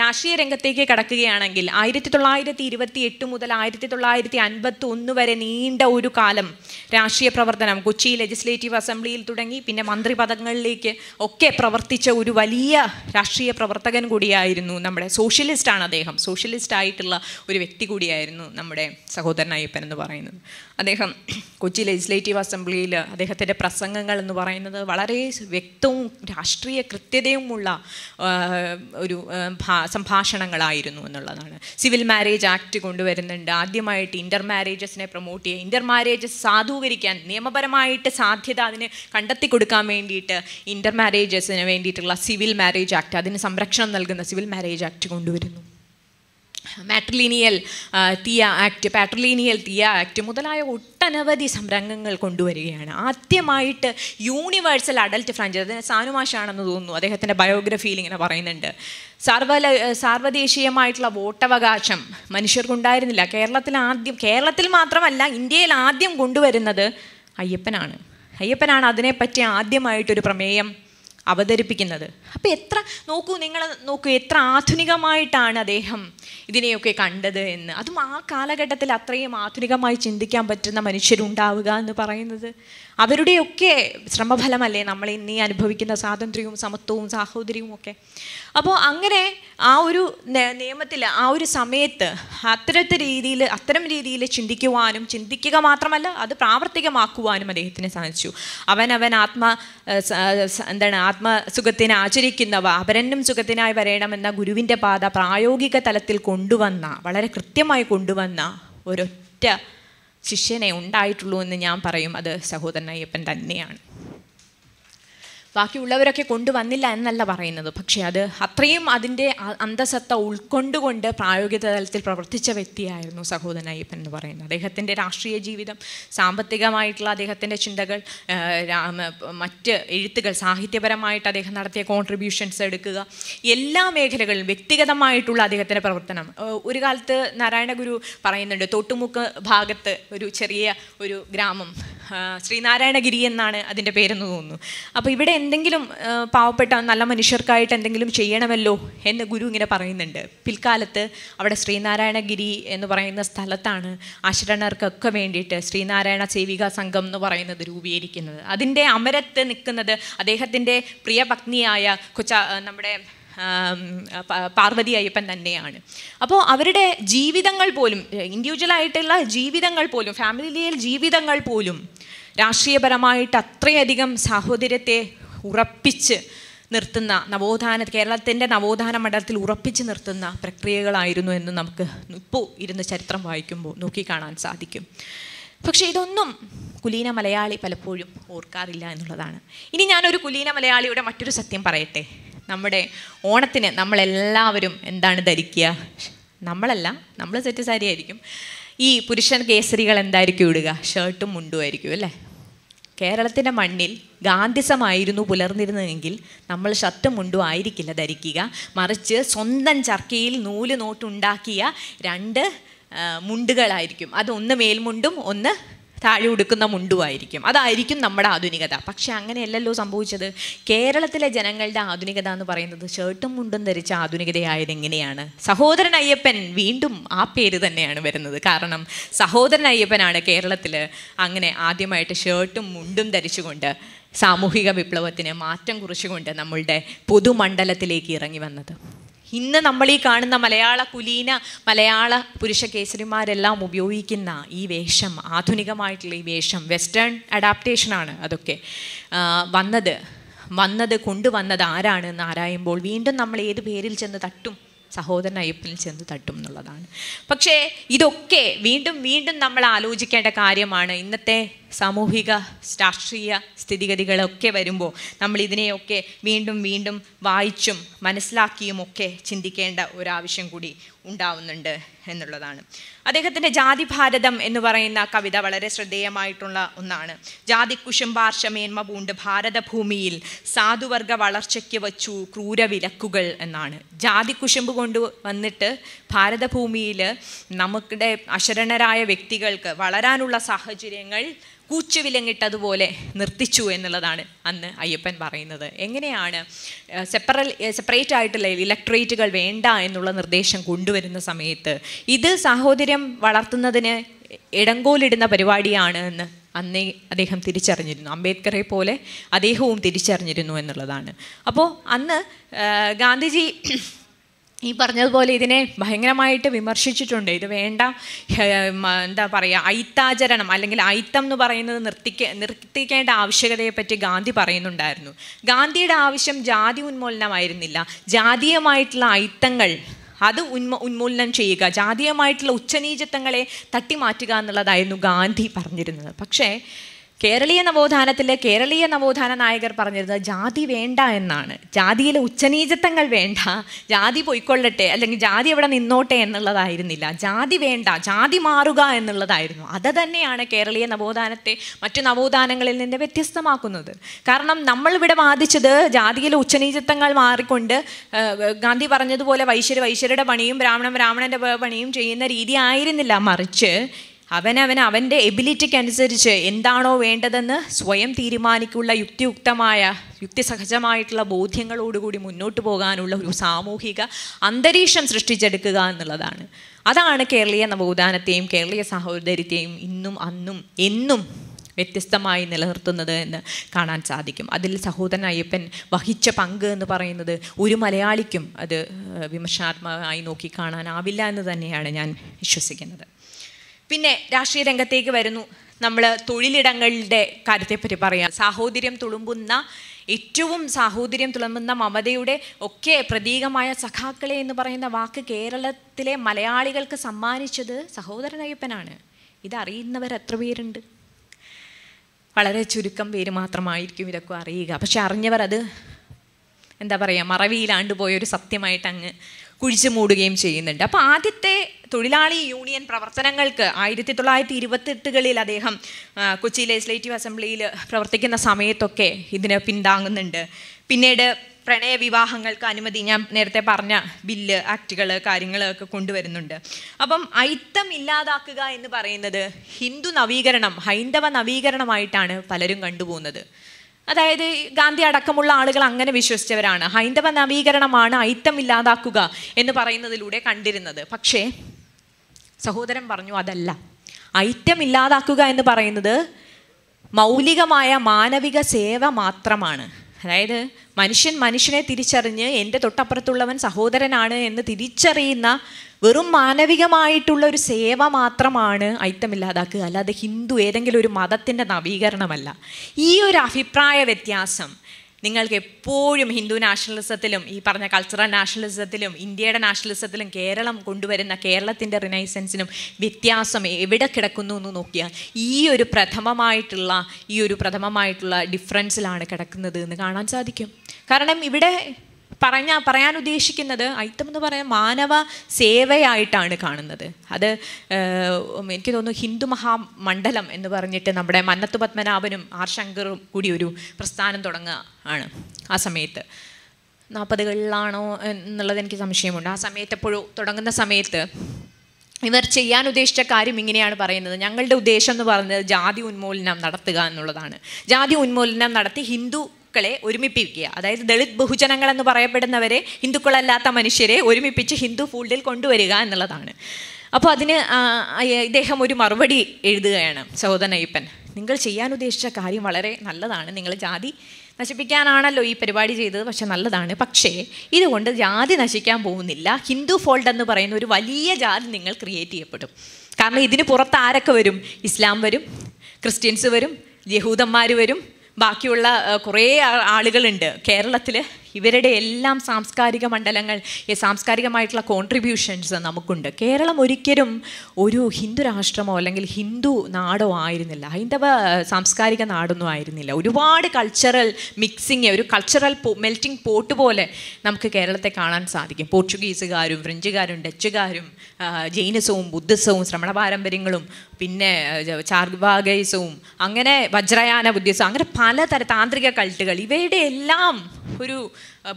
രാഷ്ട്രീയ രംഗത്തേക്ക് കടക്കുകയാണെങ്കിൽ ആയിരത്തി തൊള്ളായിരത്തി ഇരുപത്തി എട്ട് മുതൽ ആയിരത്തി തൊള്ളായിരത്തി അൻപത്തി ഒന്ന് വരെ നീണ്ട ഒരു കാലം രാഷ്ട്രീയ പ്രവർത്തനം കൊച്ചി ലെജിസ്ലേറ്റീവ് അസംബ്ലിയിൽ തുടങ്ങി പിന്നെ മന്ത്രി പദങ്ങളിലേക്ക് ഒക്കെ പ്രവർത്തിച്ച ഒരു വലിയ രാഷ്ട്രീയ പ്രവർത്തകൻ കൂടിയായിരുന്നു നമ്മുടെ സോഷ്യലിസ്റ്റാണ് അദ്ദേഹം സോഷ്യലിസ്റ്റ് ആയിട്ടുള്ള ഒരു വ്യക്തി കൂടിയായിരുന്നു നമ്മുടെ സഹോദരൻ അയ്യപ്പൻ എന്ന് പറയുന്നത് അദ്ദേഹം കൊച്ചി ലെജിസ്ലേറ്റീവ് അസംബ്ലിയിൽ അദ്ദേഹത്തിൻ്റെ പ്രസംഗങ്ങൾ എന്ന് പറയുന്നത് വളരെ വ്യക്തവും രാഷ്ട്രീയ കൃത്യതയുമുള്ള ഒരു സംഭാഷണങ്ങളായിരുന്നു എന്നുള്ളതാണ് സിവിൽ മാരേജ് ആക്ട് കൊണ്ടുവരുന്നുണ്ട് ആദ്യമായിട്ട് ഇൻ്റർ മാരേജസിനെ പ്രൊമോട്ട് ചെയ്യുക ഇൻ്റർ മാരേജസ് സാധൂകരിക്കാൻ നിയമപരമായിട്ട് സാധ്യത അതിന് കണ്ടെത്തി കൊടുക്കാൻ വേണ്ടിയിട്ട് ഇൻ്റർ മാരേജസിന് വേണ്ടിയിട്ടുള്ള സിവിൽ മാരേജ് ആക്ട് അതിന് സംരക്ഷണം നൽകുന്ന സിവിൽ മാരേജ് ആക്ട് കൊണ്ടുവരുന്നു matrilineal Thiyya act patrilineal Thiyya act മുതലായ ഒട്ടനവധി സംരംഭങ്ങൾ കൊണ്ടുവരികയാണ് ആദ്യമായിട്ട് യൂണിവേഴ്സൽ അഡൽട്ട് ഫ്രാഞ്ചൈസ് അതിന് സാനുമാഷാണെന്ന് തോന്നുന്നു അദ്ദേഹത്തിൻ്റെ ബയോഗ്രഫിയിൽ ഇങ്ങനെ പറയുന്നുണ്ട് സർവല സാർവദേശീയമായിട്ടുള്ള വോട്ടവകാശം മനുഷ്യർക്കുണ്ടായിരുന്നില്ല കേരളത്തിൽ ആദ്യം കേരളത്തിൽ മാത്രമല്ല ഇന്ത്യയിൽ ആദ്യം കൊണ്ടുവരുന്നത് അയ്യപ്പനാണ് അയ്യപ്പനാണ് അതിനെപ്പറ്റി ആദ്യമായിട്ടൊരു പ്രമേയം അവതരിപ്പിക്കുന്നത് അപ്പോൾ എത്ര നോക്കൂ നിങ്ങൾ നോക്കൂ എത്ര ആധുനികമായിട്ടാണ് അദ്ദേഹം ഇതിനെയൊക്കെ കണ്ടത് എന്ന് അതും ആ കാലഘട്ടത്തിൽ അത്രയും ആധുനികമായി ചിന്തിക്കാൻ പറ്റുന്ന മനുഷ്യരുണ്ടാവുക എന്ന് പറയുന്നത് അവരുടെയൊക്കെ ശ്രമഫലമല്ലേ നമ്മൾ ഇന്നീ അനുഭവിക്കുന്ന സ്വാതന്ത്ര്യവും സമത്വവും സാഹോദര്യവും ഒക്കെ അപ്പോൾ അങ്ങനെ ആ ഒരു നിയമത്തിൽ ആ ഒരു സമയത്ത് അത്തരത്തെ രീതിയിൽ അത്തരം രീതിയിൽ ചിന്തിക്കുവാനും ചിന്തിക്കുക മാത്രമല്ല അത് പ്രാവർത്തികമാക്കുവാനും അദ്ദേഹത്തിന് സാധിച്ചു അവൻ അവൻ ആത്മ എന്താണ് ആത്മസുഖത്തിന് ആചരിക്കുന്നവ അപരനും സുഖത്തിനായി വരണമെന്ന ഗുരുവിൻ്റെ പാത പ്രായോഗിക തലത്തിൽ കൊണ്ടുവന്ന വളരെ കൃത്യമായി കൊണ്ടുവന്ന ഒരൊറ്റ ശിഷ്യനെ ഉണ്ടായിട്ടുള്ളൂ എന്ന് ഞാൻ പറയും അത് സഹോദരൻ അയ്യപ്പൻ തന്നെയാണ് ബാക്കിയുള്ളവരൊക്കെ കൊണ്ടുവന്നില്ല എന്നല്ല പറയുന്നത് പക്ഷേ അത് അത്രയും അതിൻ്റെ അന്തസത്ത ഉൾക്കൊണ്ടുകൊണ്ട് പ്രായോഗിക തലത്തിൽ പ്രവർത്തിച്ച വ്യക്തിയായിരുന്നു സഹോദരൻ അയ്യപ്പൻ എന്ന് പറയുന്നത് അദ്ദേഹത്തിൻ്റെ രാഷ്ട്രീയ ജീവിതം സാമ്പത്തികമായിട്ടുള്ള അദ്ദേഹത്തിൻ്റെ ചിന്തകൾ മറ്റ് എഴുത്തുകൾ സാഹിത്യപരമായിട്ട് അദ്ദേഹം നടത്തിയ കോൺട്രിബ്യൂഷൻസ് എടുക്കുക എല്ലാ മേഖലകളിലും വ്യക്തിഗതമായിട്ടുള്ള അദ്ദേഹത്തിൻ്റെ പ്രവർത്തനം ഒരു കാലത്ത് നാരായണഗുരു പറയുന്നുണ്ട് തൊട്ടുമുക്ക് ഭാഗത്ത് ഒരു ചെറിയ ഒരു ഗ്രാമം ശ്രീനാരായണഗിരി എന്നാണ് അതിൻ്റെ പേരെന്ന് തോന്നുന്നു അപ്പോൾ ഇവിടെ എന്തെങ്കിലും പാവപ്പെട്ട നല്ല മനുഷ്യർക്കായിട്ട് എന്തെങ്കിലും ചെയ്യണമല്ലോ എന്ന് ഗുരു ഇങ്ങനെ പറയുന്നുണ്ട് പിൽക്കാലത്ത് അവിടെ ശ്രീനാരായണഗിരി എന്ന് പറയുന്ന സ്ഥലത്താണ് ആശ്രണർക്കൊക്കെ വേണ്ടിയിട്ട് ശ്രീനാരായണ സേവിക സംഘം എന്ന് പറയുന്നത് രൂപീകരിക്കുന്നത് അതിൻ്റെ അമരത്ത് നിൽക്കുന്നത് അദ്ദേഹത്തിൻ്റെ പ്രിയ പത്നിയായ കൊച്ച നമ്മുടെ പാർവതി അയ്യപ്പൻ തന്നെയാണ് അപ്പോൾ അവരുടെ ജീവിതങ്ങൾ പോലും ഇൻഡിവിജ്വലായിട്ടുള്ള ജീവിതങ്ങൾ പോലും ഫാമിലിയിൽ ജീവിതങ്ങൾ പോലും രാഷ്ട്രീയപരമായിട്ട് അത്രയധികം സാഹോദര്യത്തെ ഉറപ്പിച്ച് നിർത്തുന്ന നവോത്ഥാന കേരളത്തിൻ്റെ നവോത്ഥാന മണ്ഡലത്തിൽ ഉറപ്പിച്ച് നിർത്തുന്ന പ്രക്രിയകളായിരുന്നു എന്ന് നമുക്ക് ഇപ്പോൾ ഇരുന്ന് ചരിത്രം വായിക്കുമ്പോൾ നോക്കിക്കാണാൻ സാധിക്കും പക്ഷേ ഇതൊന്നും കുലീന മലയാളി പലപ്പോഴും ഓർക്കാറില്ല എന്നുള്ളതാണ് ഇനി ഞാനൊരു കുലീന മലയാളിയുടെ മറ്റൊരു സത്യം പറയട്ടെ നമ്മുടെ ഓണത്തിന് നമ്മളെല്ലാവരും എന്താണ് ധരിക്കുക നമ്മളല്ല നമ്മൾ സെറ്റ് സാരി ആയിരിക്കും ഈ പുരുഷൻ കേസരികൾ എന്തായിരിക്കും ഇടുക ഷർട്ടും മുണ്ടും ആയിരിക്കും അല്ലേ കേരളത്തിൻ്റെ മണ്ണിൽ ഗാന്ധിസമായിരുന്നു പുലർന്നിരുന്നതെങ്കിൽ നമ്മൾ ഷർട്ടും മുണ്ടും ആയിരിക്കില്ല ധരിക്കുക മറിച്ച് സ്വന്തം ചർക്കയിൽ നൂല് നോട്ടുണ്ടാക്കിയ രണ്ട് മുണ്ടുകളായിരിക്കും അതൊന്ന് മേൽമുണ്ടും ഒന്ന് താഴെ ഉടുക്കുന്ന മുണ്ടുമായിരിക്കും അതായിരിക്കും നമ്മുടെ ആധുനികത പക്ഷേ അങ്ങനെയല്ലല്ലോ സംഭവിച്ചത് കേരളത്തിലെ ജനങ്ങളുടെ ആധുനികത എന്ന് പറയുന്നത് ഷർട്ടും മുണ്ടും ധരിച്ച ആധുനികതയായത് എങ്ങനെയാണ് സഹോദരൻ അയ്യപ്പൻ വീണ്ടും ആ പേര് തന്നെയാണ് വരുന്നത് കാരണം സഹോദരൻ അയ്യപ്പനാണ് കേരളത്തിൽ അങ്ങനെ ആദ്യമായിട്ട് ഷർട്ടും മുണ്ടും ധരിച്ചുകൊണ്ട് സാമൂഹിക വിപ്ലവത്തിന് മാറ്റം കുറിച്ചുകൊണ്ട് നമ്മളുടെ പൊതുമണ്ഡലത്തിലേക്ക് ഇറങ്ങി വന്നത് ഇന്ന് നമ്മൾ ഈ കാണുന്ന മലയാള കുലീന മലയാള പുരുഷ കേസരിമാരെല്ലാം ഉപയോഗിക്കുന്ന ഈ വേഷം ആധുനികമായിട്ടുള്ള ഈ വേഷം വെസ്റ്റേൺ അഡാപ്റ്റേഷനാണ് അതൊക്കെ വന്നത് വന്നത് കൊണ്ടുവന്നത് ആരാണ് എന്ന് ആരായുമ്പോൾ വീണ്ടും നമ്മൾ ഏത് പേരിൽ ചെന്ന് തട്ടും സഹോദരൻ അയ്യപ്പനിൽ ചെന്ന് തട്ടും എന്നുള്ളതാണ് പക്ഷേ ഇതൊക്കെ വീണ്ടും വീണ്ടും നമ്മൾ ആലോചിക്കേണ്ട കാര്യമാണ് ഇന്നത്തെ സാമൂഹിക രാഷ്ട്രീയ സ്ഥിതിഗതികളൊക്കെ വരുമ്പോൾ നമ്മൾ ഇതിനെയൊക്കെ വീണ്ടും വീണ്ടും വായിച്ചും മനസ്സിലാക്കിയും ഒക്കെ ചിന്തിക്കേണ്ട ഒരാവശ്യം കൂടി ഉണ്ടാവുന്നുണ്ട് എന്നുള്ളതാണ് അദ്ദേഹത്തിൻ്റെ ജാതി ഭാരതം എന്ന് പറയുന്ന കവിത വളരെ ശ്രദ്ധേയമായിട്ടുള്ള ഒന്നാണ് ജാതി കുശുംബാർഷമേന്മ പൂണ്ട് ഭാരതഭൂമിയിൽ സാധുവർഗ വളർച്ചയ്ക്ക് വച്ചു ക്രൂരവിലക്കുകൾ എന്നാണ് ജാതി കുശുമ്പ് കൊണ്ട് വന്നിട്ട് ഭാരതഭൂമിയിൽ നമുക്കിടെ അശരണരായ വ്യക്തികൾക്ക് വളരാനുള്ള സാഹചര്യങ്ങൾ കൂച്ചുവിലങ്ങിട്ടതുപോലെ നിർത്തിച്ചു എന്നുള്ളതാണ് അന്ന് അയ്യപ്പൻ പറയുന്നത് എങ്ങനെയാണ് സെപ്പറൽ സെപ്പറേറ്റ് ആയിട്ടുള്ള ഇലക്ട്രേറ്റുകൾ വേണ്ട എന്നുള്ള നിർദ്ദേശം കൊണ്ടുവരുന്ന സമയത്ത് ഇത് സാഹോദര്യം വളർത്തുന്നതിന് ഇടങ്കോലിടുന്ന പരിപാടിയാണ് എന്ന് അന്നേ അദ്ദേഹം തിരിച്ചറിഞ്ഞിരുന്നു അംബേദ്കറെ പോലെ അദ്ദേഹവും തിരിച്ചറിഞ്ഞിരുന്നു എന്നുള്ളതാണ് അപ്പോൾ അന്ന് ഗാന്ധിജി ഈ പറഞ്ഞതുപോലെ ഇതിനെ ഭയങ്കരമായിട്ട് വിമർശിച്ചിട്ടുണ്ട് ഇത് വേണ്ട എന്താ പറയുക ഐത്താചരണം അല്ലെങ്കിൽ ഐത്തം എന്ന് പറയുന്നത് നിർത്തിക്ക നിർത്തിക്കേണ്ട ആവശ്യകതയെപ്പറ്റി ഗാന്ധി പറയുന്നുണ്ടായിരുന്നു ഗാന്ധിയുടെ ആവശ്യം ജാതി ഉന്മൂലനമായിരുന്നില്ല ജാതീയമായിട്ടുള്ള ഐത്തങ്ങൾ അത് ഉന്മ ഉന്മൂലനം ചെയ്യുക ജാതീയമായിട്ടുള്ള ഉച്ചനീചത്വങ്ങളെ തട്ടിമാറ്റുക എന്നുള്ളതായിരുന്നു ഗാന്ധി പറഞ്ഞിരുന്നത് പക്ഷേ കേരളീയ നവോത്ഥാനത്തിലെ കേരളീയ നവോത്ഥാന നായകർ പറഞ്ഞിരുന്നത് ജാതി വേണ്ട എന്നാണ് ജാതിയിലെ ഉച്ചനീചത്വങ്ങൾ വേണ്ട ജാതി പൊയ്ക്കൊള്ളട്ടെ അല്ലെങ്കിൽ ജാതി എവിടെ നിന്നോട്ടെ എന്നുള്ളതായിരുന്നില്ല ജാതി വേണ്ട ജാതി മാറുക എന്നുള്ളതായിരുന്നു അത് തന്നെയാണ് കേരളീയ നവോത്ഥാനത്തെ മറ്റു നവോത്ഥാനങ്ങളിൽ നിന്ന് വ്യത്യസ്തമാക്കുന്നത് കാരണം നമ്മൾ ഇവിടെ വാദിച്ചത് ജാതിയിലെ ഉച്ചനീചത്വങ്ങൾ മാറിക്കൊണ്ട് ഗാന്ധി പറഞ്ഞതുപോലെ വൈശ്യർ വൈശ്യരുടെ പണിയും ബ്രാഹ്മണൻ ബ്രാഹ്മണൻ്റെ പണിയും ചെയ്യുന്ന രീതി ആയിരുന്നില്ല മറിച്ച് അവനവൻ അവൻ്റെ എബിലിറ്റിക്കനുസരിച്ച് അനുസരിച്ച് എന്താണോ വേണ്ടതെന്ന് സ്വയം തീരുമാനിക്കുള്ള യുക്തിയുക്തമായ യുക്തിസഹജമായിട്ടുള്ള ബോധ്യങ്ങളോടുകൂടി മുന്നോട്ട് പോകാനുള്ള ഒരു സാമൂഹിക അന്തരീക്ഷം സൃഷ്ടിച്ചെടുക്കുക എന്നുള്ളതാണ് അതാണ് കേരളീയ നവോത്ഥാനത്തെയും കേരളീയ സഹോദര്യത്തെയും ഇന്നും അന്നും എന്നും വ്യത്യസ്തമായി നിലനിർത്തുന്നത് എന്ന് കാണാൻ സാധിക്കും അതിൽ സഹോദരൻ അയ്യപ്പൻ വഹിച്ച പങ്ക് എന്ന് പറയുന്നത് ഒരു മലയാളിക്കും അത് വിമർശനാത്മകമായി നോക്കിക്കാണാനാവില്ല എന്ന് തന്നെയാണ് ഞാൻ വിശ്വസിക്കുന്നത് പിന്നെ രാഷ്ട്രീയ രംഗത്തേക്ക് വരുന്നു നമ്മൾ തൊഴിലിടങ്ങളുടെ കാര്യത്തെപ്പറ്റി പറയാം സാഹോദര്യം തുളുമ്പുന്ന ഏറ്റവും സാഹോദര്യം തുളുമ്പുന്ന മമതയുടെ ഒക്കെ പ്രതീകമായ സഖാക്കളെ എന്ന് പറയുന്ന വാക്ക് കേരളത്തിലെ മലയാളികൾക്ക് സമ്മാനിച്ചത് സഹോദരനയ്യപ്പനാണ് ഇതറിയുന്നവർ എത്ര പേരുണ്ട് വളരെ ചുരുക്കം പേര് മാത്രമായിരിക്കും ഇതൊക്കെ അറിയുക പക്ഷെ അറിഞ്ഞവർ അത് എന്താ പറയുക മറവിയിലാണ്ട് പോയൊരു സത്യമായിട്ട് അങ്ങ് കുഴിച്ചു മൂടുകയും ചെയ്യുന്നുണ്ട് അപ്പോൾ ആദ്യത്തെ തൊഴിലാളി യൂണിയൻ പ്രവർത്തനങ്ങൾക്ക് ആയിരത്തി തൊള്ളായിരത്തി ഇരുപത്തെട്ടുകളിൽ അദ്ദേഹം കൊച്ചി ലെജിസ്ലേറ്റീവ് അസംബ്ലിയിൽ പ്രവർത്തിക്കുന്ന സമയത്തൊക്കെ ഇതിന് പിന്താങ്ങുന്നുണ്ട് പിന്നീട് പ്രണയ വിവാഹങ്ങൾക്ക് അനുമതി ഞാൻ നേരത്തെ പറഞ്ഞ ബില്ല് ആക്റ്റുകൾ കാര്യങ്ങളൊക്കെ കൊണ്ടുവരുന്നുണ്ട് അപ്പം ഐത്തം ഇല്ലാതാക്കുക എന്ന് പറയുന്നത് ഹിന്ദു നവീകരണം ഹൈന്ദവ നവീകരണമായിട്ടാണ് പലരും കണ്ടുപോകുന്നത് അതായത് ഗാന്ധി അടക്കമുള്ള ആളുകൾ അങ്ങനെ വിശ്വസിച്ചവരാണ് ഹൈന്ദവ നവീകരണമാണ് ഐത്തം ഇല്ലാതാക്കുക എന്ന് പറയുന്നതിലൂടെ കണ്ടിരുന്നത് പക്ഷേ സഹോദരൻ പറഞ്ഞു അതല്ല ഐറ്റം ഇല്ലാതാക്കുക എന്ന് പറയുന്നത് മൗലികമായ മാനവിക സേവ മാത്രമാണ് അതായത് മനുഷ്യൻ മനുഷ്യനെ തിരിച്ചറിഞ്ഞ് എൻ്റെ തൊട്ടപ്പുറത്തുള്ളവൻ സഹോദരനാണ് എന്ന് തിരിച്ചറിയുന്ന വെറും മാനവികമായിട്ടുള്ള ഒരു സേവ മാത്രമാണ് ഐത്തമില്ലാതാക്കുക അല്ലാതെ ഹിന്ദു ഏതെങ്കിലും ഒരു മതത്തിൻ്റെ നവീകരണമല്ല ഈ ഒരു അഭിപ്രായ വ്യത്യാസം നിങ്ങൾക്ക് എപ്പോഴും ഹിന്ദു നാഷണലിസത്തിലും ഈ പറഞ്ഞ കൾച്ചറൽ നാഷണലിസത്തിലും ഇന്ത്യയുടെ നാഷണലിസത്തിലും കേരളം കൊണ്ടുവരുന്ന കേരളത്തിൻ്റെ റിനൈസൻസിനും വ്യത്യാസം എവിടെ കിടക്കുന്നു എന്ന് നോക്കിയാൽ ഈ ഒരു പ്രഥമമായിട്ടുള്ള ഈ ഒരു പ്രഥമമായിട്ടുള്ള ഡിഫറൻസിലാണ് കിടക്കുന്നത് എന്ന് കാണാൻ സാധിക്കും കാരണം ഇവിടെ പറഞ്ഞ പറയാൻ ഉദ്ദേശിക്കുന്നത് ഐത്തം എന്ന് പറയുന്നത് മാനവ സേവയായിട്ടാണ് കാണുന്നത് അത് എനിക്ക് തോന്നുന്നു ഹിന്ദു മഹാമണ്ഡലം എന്ന് പറഞ്ഞിട്ട് നമ്മുടെ മന്നത്ത് പത്മനാഭനും ആർ ശങ്കറും കൂടി ഒരു പ്രസ്ഥാനം തുടങ്ങുക ആണ് ആ സമയത്ത് നാൽപ്പതുകളിലാണോ എന്നുള്ളത് എനിക്ക് സംശയമുണ്ട് ആ സമയത്ത് എപ്പോഴും തുടങ്ങുന്ന സമയത്ത് ഇവർ ചെയ്യാൻ ഉദ്ദേശിച്ച കാര്യം ഇങ്ങനെയാണ് പറയുന്നത് ഞങ്ങളുടെ ഉദ്ദേശം എന്ന് പറയുന്നത് ജാതി ഉന്മൂലനം നടത്തുക എന്നുള്ളതാണ് ജാതി ഉന്മൂലനം നടത്തി ഹിന്ദു ഹിന്ദുക്കളെ ഒരുമിപ്പിക്കുക അതായത് ദളിത് ബഹുജനങ്ങൾ എന്ന് പറയപ്പെടുന്നവരെ ഹിന്ദുക്കളല്ലാത്ത മനുഷ്യരെ ഒരുമിപ്പിച്ച് ഹിന്ദു ഫീൽഡിൽ കൊണ്ടുവരിക എന്നുള്ളതാണ് അപ്പോൾ അതിന് ഇദ്ദേഹം ഒരു മറുപടി എഴുതുകയാണ് സഹോദരൻ നിങ്ങൾ ചെയ്യാൻ ഉദ്ദേശിച്ച കാര്യം വളരെ നല്ലതാണ് നിങ്ങൾ ജാതി നശിപ്പിക്കാനാണല്ലോ ഈ പരിപാടി ചെയ്തത് പക്ഷെ നല്ലതാണ് പക്ഷേ ഇതുകൊണ്ട് ജാതി നശിക്കാൻ പോകുന്നില്ല ഹിന്ദു ഫോൾഡ് എന്ന് പറയുന്ന ഒരു വലിയ ജാതി നിങ്ങൾ ക്രിയേറ്റ് ചെയ്യപ്പെടും കാരണം ഇതിന് പുറത്ത് ആരൊക്കെ വരും ഇസ്ലാം വരും ക്രിസ്ത്യൻസ് വരും യഹൂദന്മാർ വരും ബാക്കിയുള്ള കുറേ ആളുകളുണ്ട് കേരളത്തിൽ ഇവരുടെ എല്ലാം സാംസ്കാരിക മണ്ഡലങ്ങൾ ഈ സാംസ്കാരികമായിട്ടുള്ള കോൺട്രിബ്യൂഷൻസ് നമുക്കുണ്ട് കേരളം ഒരിക്കലും ഒരു ഹിന്ദു രാഷ്ട്രമോ അല്ലെങ്കിൽ ഹിന്ദു നാടോ ആയിരുന്നില്ല ഹൈന്ദവ സാംസ്കാരിക നാടൊന്നും ആയിരുന്നില്ല ഒരുപാട് കൾച്ചറൽ മിക്സിങ് ഒരു കൾച്ചറൽ മെൽറ്റിംഗ് പോട്ട് പോലെ നമുക്ക് കേരളത്തെ കാണാൻ സാധിക്കും പോർച്ചുഗീസുകാരും ഫ്രഞ്ചുകാരും ഡച്ചുകാരും ജൈനസവും ബുദ്ധിസവും ശ്രമണ പാരമ്പര്യങ്ങളും പിന്നെ ചാർവാഗൈസവും അങ്ങനെ വജ്രയാന ബുദ്ധിസവും അങ്ങനെ പലതര താന്ത്രിക കൾട്ടുകൾ ഇവയുടെ എല്ലാം ഒരു